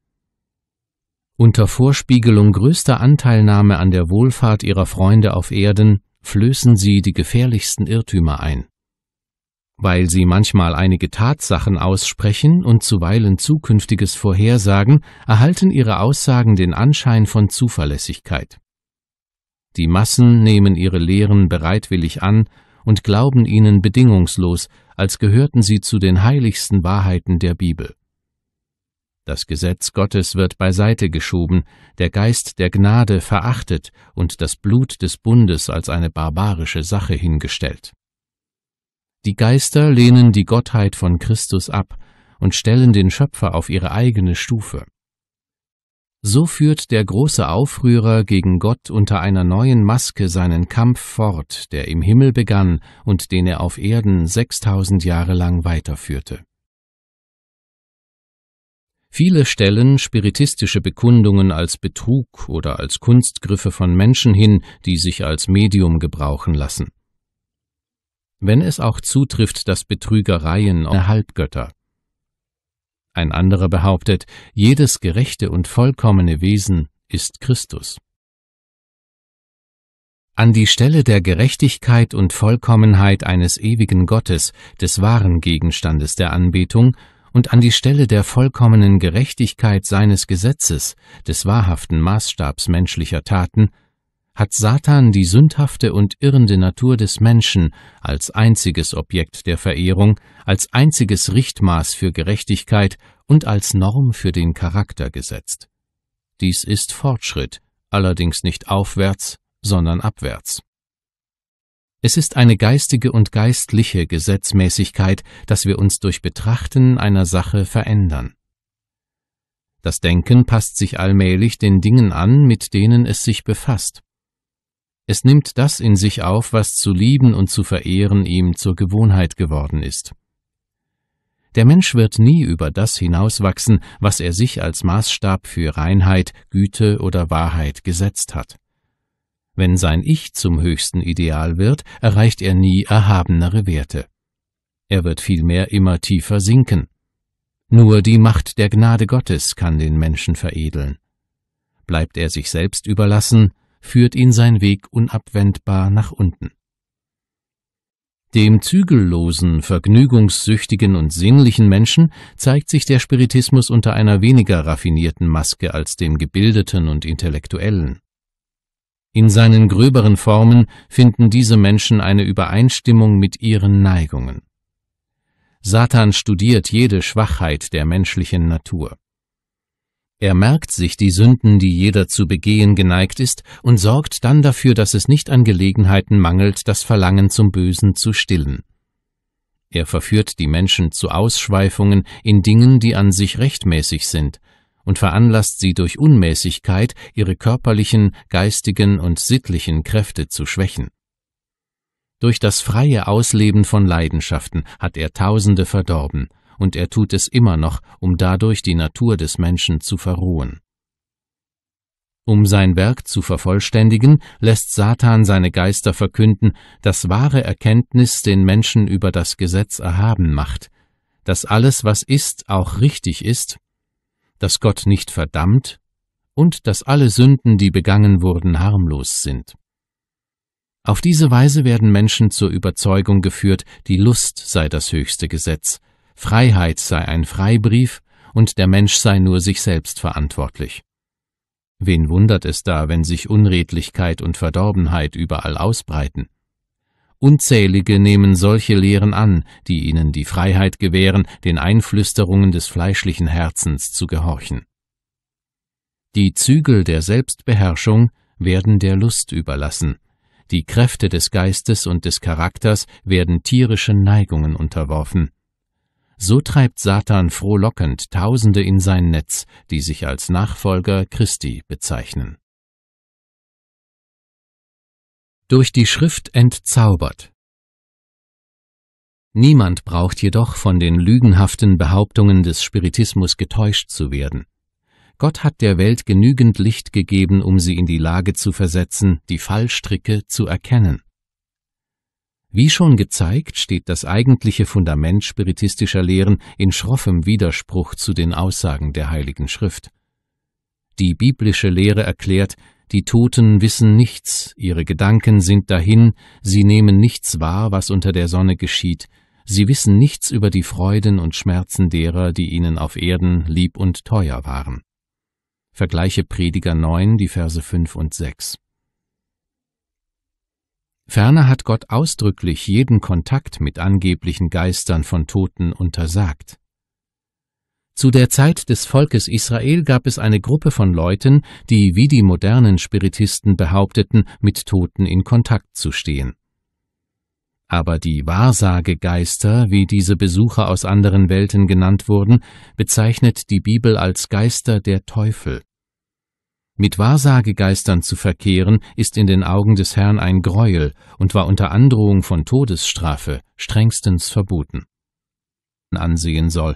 Speaker 1: Unter Vorspiegelung größter Anteilnahme an der Wohlfahrt ihrer Freunde auf Erden flößen sie die gefährlichsten Irrtümer ein. Weil sie manchmal einige Tatsachen aussprechen und zuweilen Zukünftiges vorhersagen, erhalten ihre Aussagen den Anschein von Zuverlässigkeit. Die Massen nehmen ihre Lehren bereitwillig an und glauben ihnen bedingungslos, als gehörten sie zu den heiligsten Wahrheiten der Bibel. Das Gesetz Gottes wird beiseite geschoben, der Geist der Gnade verachtet und das Blut des Bundes als eine barbarische Sache hingestellt. Die Geister lehnen die Gottheit von Christus ab und stellen den Schöpfer auf ihre eigene Stufe. So führt der große Aufrührer gegen Gott unter einer neuen Maske seinen Kampf fort, der im Himmel begann und den er auf Erden 6000 Jahre lang weiterführte. Viele stellen spiritistische Bekundungen als Betrug oder als Kunstgriffe von Menschen hin, die sich als Medium gebrauchen lassen. Wenn es auch zutrifft, dass Betrügereien Halbgötter ein anderer behauptet, jedes gerechte und vollkommene Wesen ist Christus. An die Stelle der Gerechtigkeit und Vollkommenheit eines ewigen Gottes, des wahren Gegenstandes der Anbetung, und an die Stelle der vollkommenen Gerechtigkeit seines Gesetzes, des wahrhaften Maßstabs menschlicher Taten, hat Satan die sündhafte und irrende Natur des Menschen als einziges Objekt der Verehrung, als einziges Richtmaß für Gerechtigkeit und als Norm für den Charakter gesetzt. Dies ist Fortschritt, allerdings nicht aufwärts, sondern abwärts. Es ist eine geistige und geistliche Gesetzmäßigkeit, dass wir uns durch Betrachten einer Sache verändern. Das Denken passt sich allmählich den Dingen an, mit denen es sich befasst. Es nimmt das in sich auf, was zu lieben und zu verehren ihm zur Gewohnheit geworden ist. Der Mensch wird nie über das hinauswachsen, was er sich als Maßstab für Reinheit, Güte oder Wahrheit gesetzt hat. Wenn sein Ich zum höchsten Ideal wird, erreicht er nie erhabenere Werte. Er wird vielmehr immer tiefer sinken. Nur die Macht der Gnade Gottes kann den Menschen veredeln. Bleibt er sich selbst überlassen, führt ihn sein Weg unabwendbar nach unten. Dem zügellosen, vergnügungssüchtigen und sinnlichen Menschen zeigt sich der Spiritismus unter einer weniger raffinierten Maske als dem gebildeten und intellektuellen. In seinen gröberen Formen finden diese Menschen eine Übereinstimmung mit ihren Neigungen. Satan studiert jede Schwachheit der menschlichen Natur. Er merkt sich die Sünden, die jeder zu begehen geneigt ist, und sorgt dann dafür, dass es nicht an Gelegenheiten mangelt, das Verlangen zum Bösen zu stillen. Er verführt die Menschen zu Ausschweifungen in Dingen, die an sich rechtmäßig sind, und veranlasst sie durch Unmäßigkeit, ihre körperlichen, geistigen und sittlichen Kräfte zu schwächen. Durch das freie Ausleben von Leidenschaften hat er Tausende verdorben, und er tut es immer noch, um dadurch die Natur des Menschen zu verrohen. Um sein Werk zu vervollständigen, lässt Satan seine Geister verkünden, dass wahre Erkenntnis den Menschen über das Gesetz erhaben macht, dass alles, was ist, auch richtig ist, dass Gott nicht verdammt und dass alle Sünden, die begangen wurden, harmlos sind. Auf diese Weise werden Menschen zur Überzeugung geführt, die Lust sei das höchste Gesetz, Freiheit sei ein Freibrief und der Mensch sei nur sich selbst verantwortlich. Wen wundert es da, wenn sich Unredlichkeit und Verdorbenheit überall ausbreiten? Unzählige nehmen solche Lehren an, die ihnen die Freiheit gewähren, den Einflüsterungen des fleischlichen Herzens zu gehorchen. Die Zügel der Selbstbeherrschung werden der Lust überlassen, die Kräfte des Geistes und des Charakters werden tierischen Neigungen unterworfen, so treibt Satan frohlockend Tausende in sein Netz, die sich als
Speaker 2: Nachfolger Christi bezeichnen. Durch die Schrift entzaubert. Niemand braucht jedoch
Speaker 1: von den lügenhaften Behauptungen des Spiritismus getäuscht zu werden. Gott hat der Welt genügend Licht gegeben, um sie in die Lage zu versetzen, die Fallstricke zu erkennen. Wie schon gezeigt, steht das eigentliche Fundament spiritistischer Lehren in schroffem Widerspruch zu den Aussagen der Heiligen Schrift. Die biblische Lehre erklärt, die Toten wissen nichts, ihre Gedanken sind dahin, sie nehmen nichts wahr, was unter der Sonne geschieht, sie wissen nichts über die Freuden und Schmerzen derer, die ihnen auf Erden lieb und teuer waren. Vergleiche Prediger 9, die Verse 5 und 6. Ferner hat Gott ausdrücklich jeden Kontakt mit angeblichen Geistern von Toten untersagt. Zu der Zeit des Volkes Israel gab es eine Gruppe von Leuten, die wie die modernen Spiritisten behaupteten, mit Toten in Kontakt zu stehen. Aber die Wahrsagegeister, wie diese Besucher aus anderen Welten genannt wurden, bezeichnet die Bibel als Geister der Teufel. Mit Wahrsagegeistern zu verkehren, ist in den Augen des Herrn ein Greuel und war unter Androhung von Todesstrafe strengstens verboten. Ansehen soll.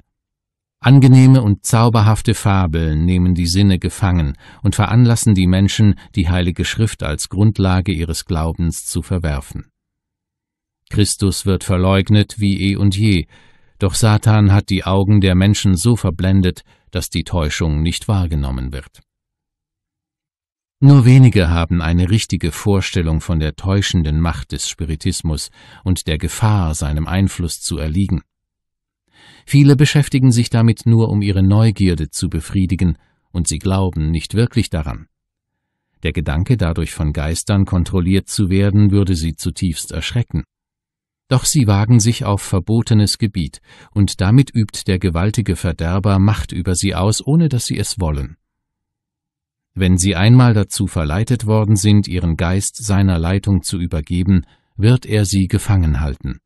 Speaker 1: Angenehme und zauberhafte Fabeln nehmen die Sinne gefangen und veranlassen die Menschen, die Heilige Schrift als Grundlage ihres Glaubens zu verwerfen. Christus wird verleugnet wie eh und je, doch Satan hat die Augen der Menschen so verblendet, dass die Täuschung nicht wahrgenommen wird. Nur wenige haben eine richtige Vorstellung von der täuschenden Macht des Spiritismus und der Gefahr, seinem Einfluss zu erliegen. Viele beschäftigen sich damit nur, um ihre Neugierde zu befriedigen, und sie glauben nicht wirklich daran. Der Gedanke, dadurch von Geistern kontrolliert zu werden, würde sie zutiefst erschrecken. Doch sie wagen sich auf verbotenes Gebiet, und damit übt der gewaltige Verderber Macht über sie aus, ohne dass sie es wollen. Wenn sie einmal dazu verleitet worden sind, ihren Geist seiner Leitung zu übergeben, wird er sie gefangen halten.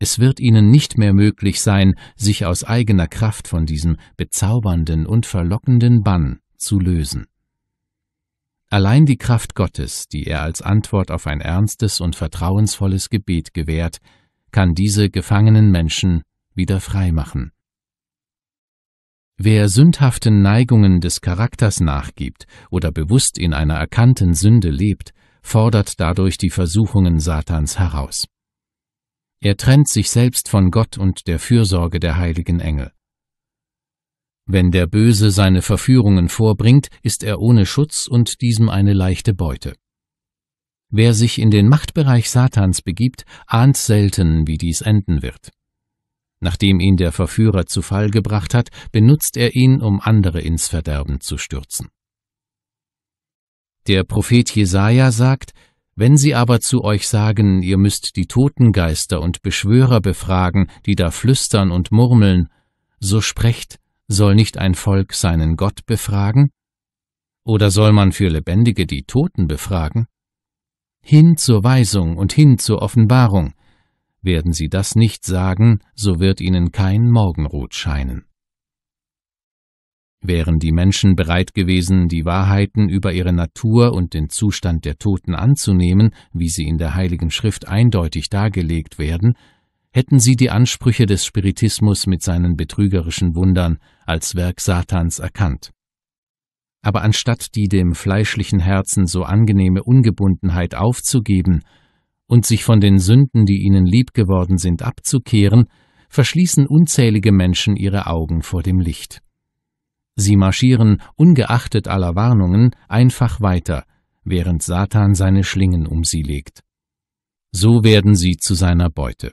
Speaker 1: Es wird ihnen nicht mehr möglich sein, sich aus eigener Kraft von diesem bezaubernden und verlockenden Bann zu lösen. Allein die Kraft Gottes, die er als Antwort auf ein ernstes und vertrauensvolles Gebet gewährt, kann diese gefangenen Menschen wieder frei machen. Wer sündhaften Neigungen des Charakters nachgibt oder bewusst in einer erkannten Sünde lebt, fordert dadurch die Versuchungen Satans heraus. Er trennt sich selbst von Gott und der Fürsorge der heiligen Engel. Wenn der Böse seine Verführungen vorbringt, ist er ohne Schutz und diesem eine leichte Beute. Wer sich in den Machtbereich Satans begibt, ahnt selten, wie dies enden wird. Nachdem ihn der Verführer zu Fall gebracht hat, benutzt er ihn, um andere ins Verderben zu stürzen. Der Prophet Jesaja sagt, wenn sie aber zu euch sagen, ihr müsst die Totengeister und Beschwörer befragen, die da flüstern und murmeln, so sprecht, soll nicht ein Volk seinen Gott befragen? Oder soll man für Lebendige die Toten befragen? Hin zur Weisung und hin zur Offenbarung, werden sie das nicht sagen, so wird ihnen kein Morgenrot scheinen. Wären die Menschen bereit gewesen, die Wahrheiten über ihre Natur und den Zustand der Toten anzunehmen, wie sie in der Heiligen Schrift eindeutig dargelegt werden, hätten sie die Ansprüche des Spiritismus mit seinen betrügerischen Wundern als Werk Satans erkannt. Aber anstatt die dem fleischlichen Herzen so angenehme Ungebundenheit aufzugeben, und sich von den Sünden, die ihnen lieb geworden sind, abzukehren, verschließen unzählige Menschen ihre Augen vor dem Licht. Sie marschieren, ungeachtet aller Warnungen, einfach weiter, während Satan seine Schlingen um sie legt. So werden sie zu seiner Beute.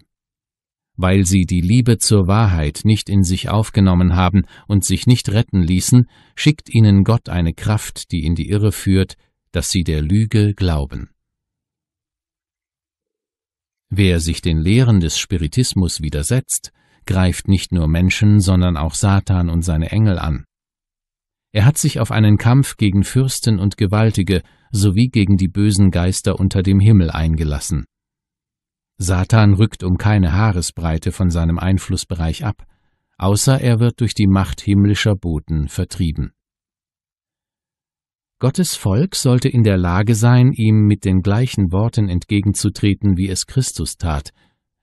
Speaker 1: Weil sie die Liebe zur Wahrheit nicht in sich aufgenommen haben und sich nicht retten ließen, schickt ihnen Gott eine Kraft, die in die Irre führt, dass sie der Lüge glauben. Wer sich den Lehren des Spiritismus widersetzt, greift nicht nur Menschen, sondern auch Satan und seine Engel an. Er hat sich auf einen Kampf gegen Fürsten und Gewaltige sowie gegen die bösen Geister unter dem Himmel eingelassen. Satan rückt um keine Haaresbreite von seinem Einflussbereich ab, außer er wird durch die Macht himmlischer Boten vertrieben. Gottes Volk sollte in der Lage sein, ihm mit den gleichen Worten entgegenzutreten, wie es Christus tat.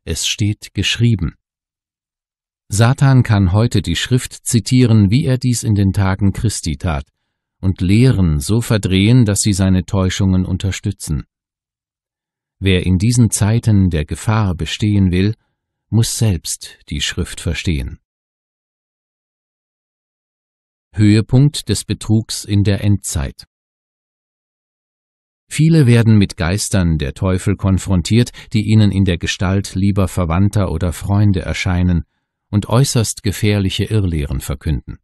Speaker 1: Es steht geschrieben. Satan kann heute die Schrift zitieren, wie er dies in den Tagen Christi tat, und Lehren so verdrehen, dass sie seine Täuschungen unterstützen. Wer in diesen Zeiten der Gefahr bestehen will, muss selbst die
Speaker 2: Schrift verstehen. Höhepunkt des Betrugs in der Endzeit. Viele werden mit Geistern
Speaker 1: der Teufel konfrontiert, die ihnen in der Gestalt lieber Verwandter oder Freunde erscheinen und äußerst gefährliche Irrlehren verkünden.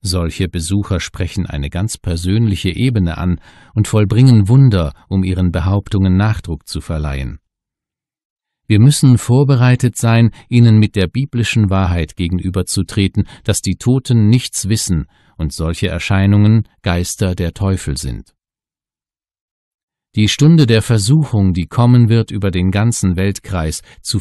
Speaker 1: Solche Besucher sprechen eine ganz persönliche Ebene an und vollbringen Wunder, um ihren Behauptungen Nachdruck zu verleihen. Wir müssen vorbereitet sein, ihnen mit der biblischen Wahrheit gegenüberzutreten, dass die Toten nichts wissen und solche Erscheinungen Geister der Teufel sind. Die Stunde der Versuchung, die kommen wird über den ganzen Weltkreis, zu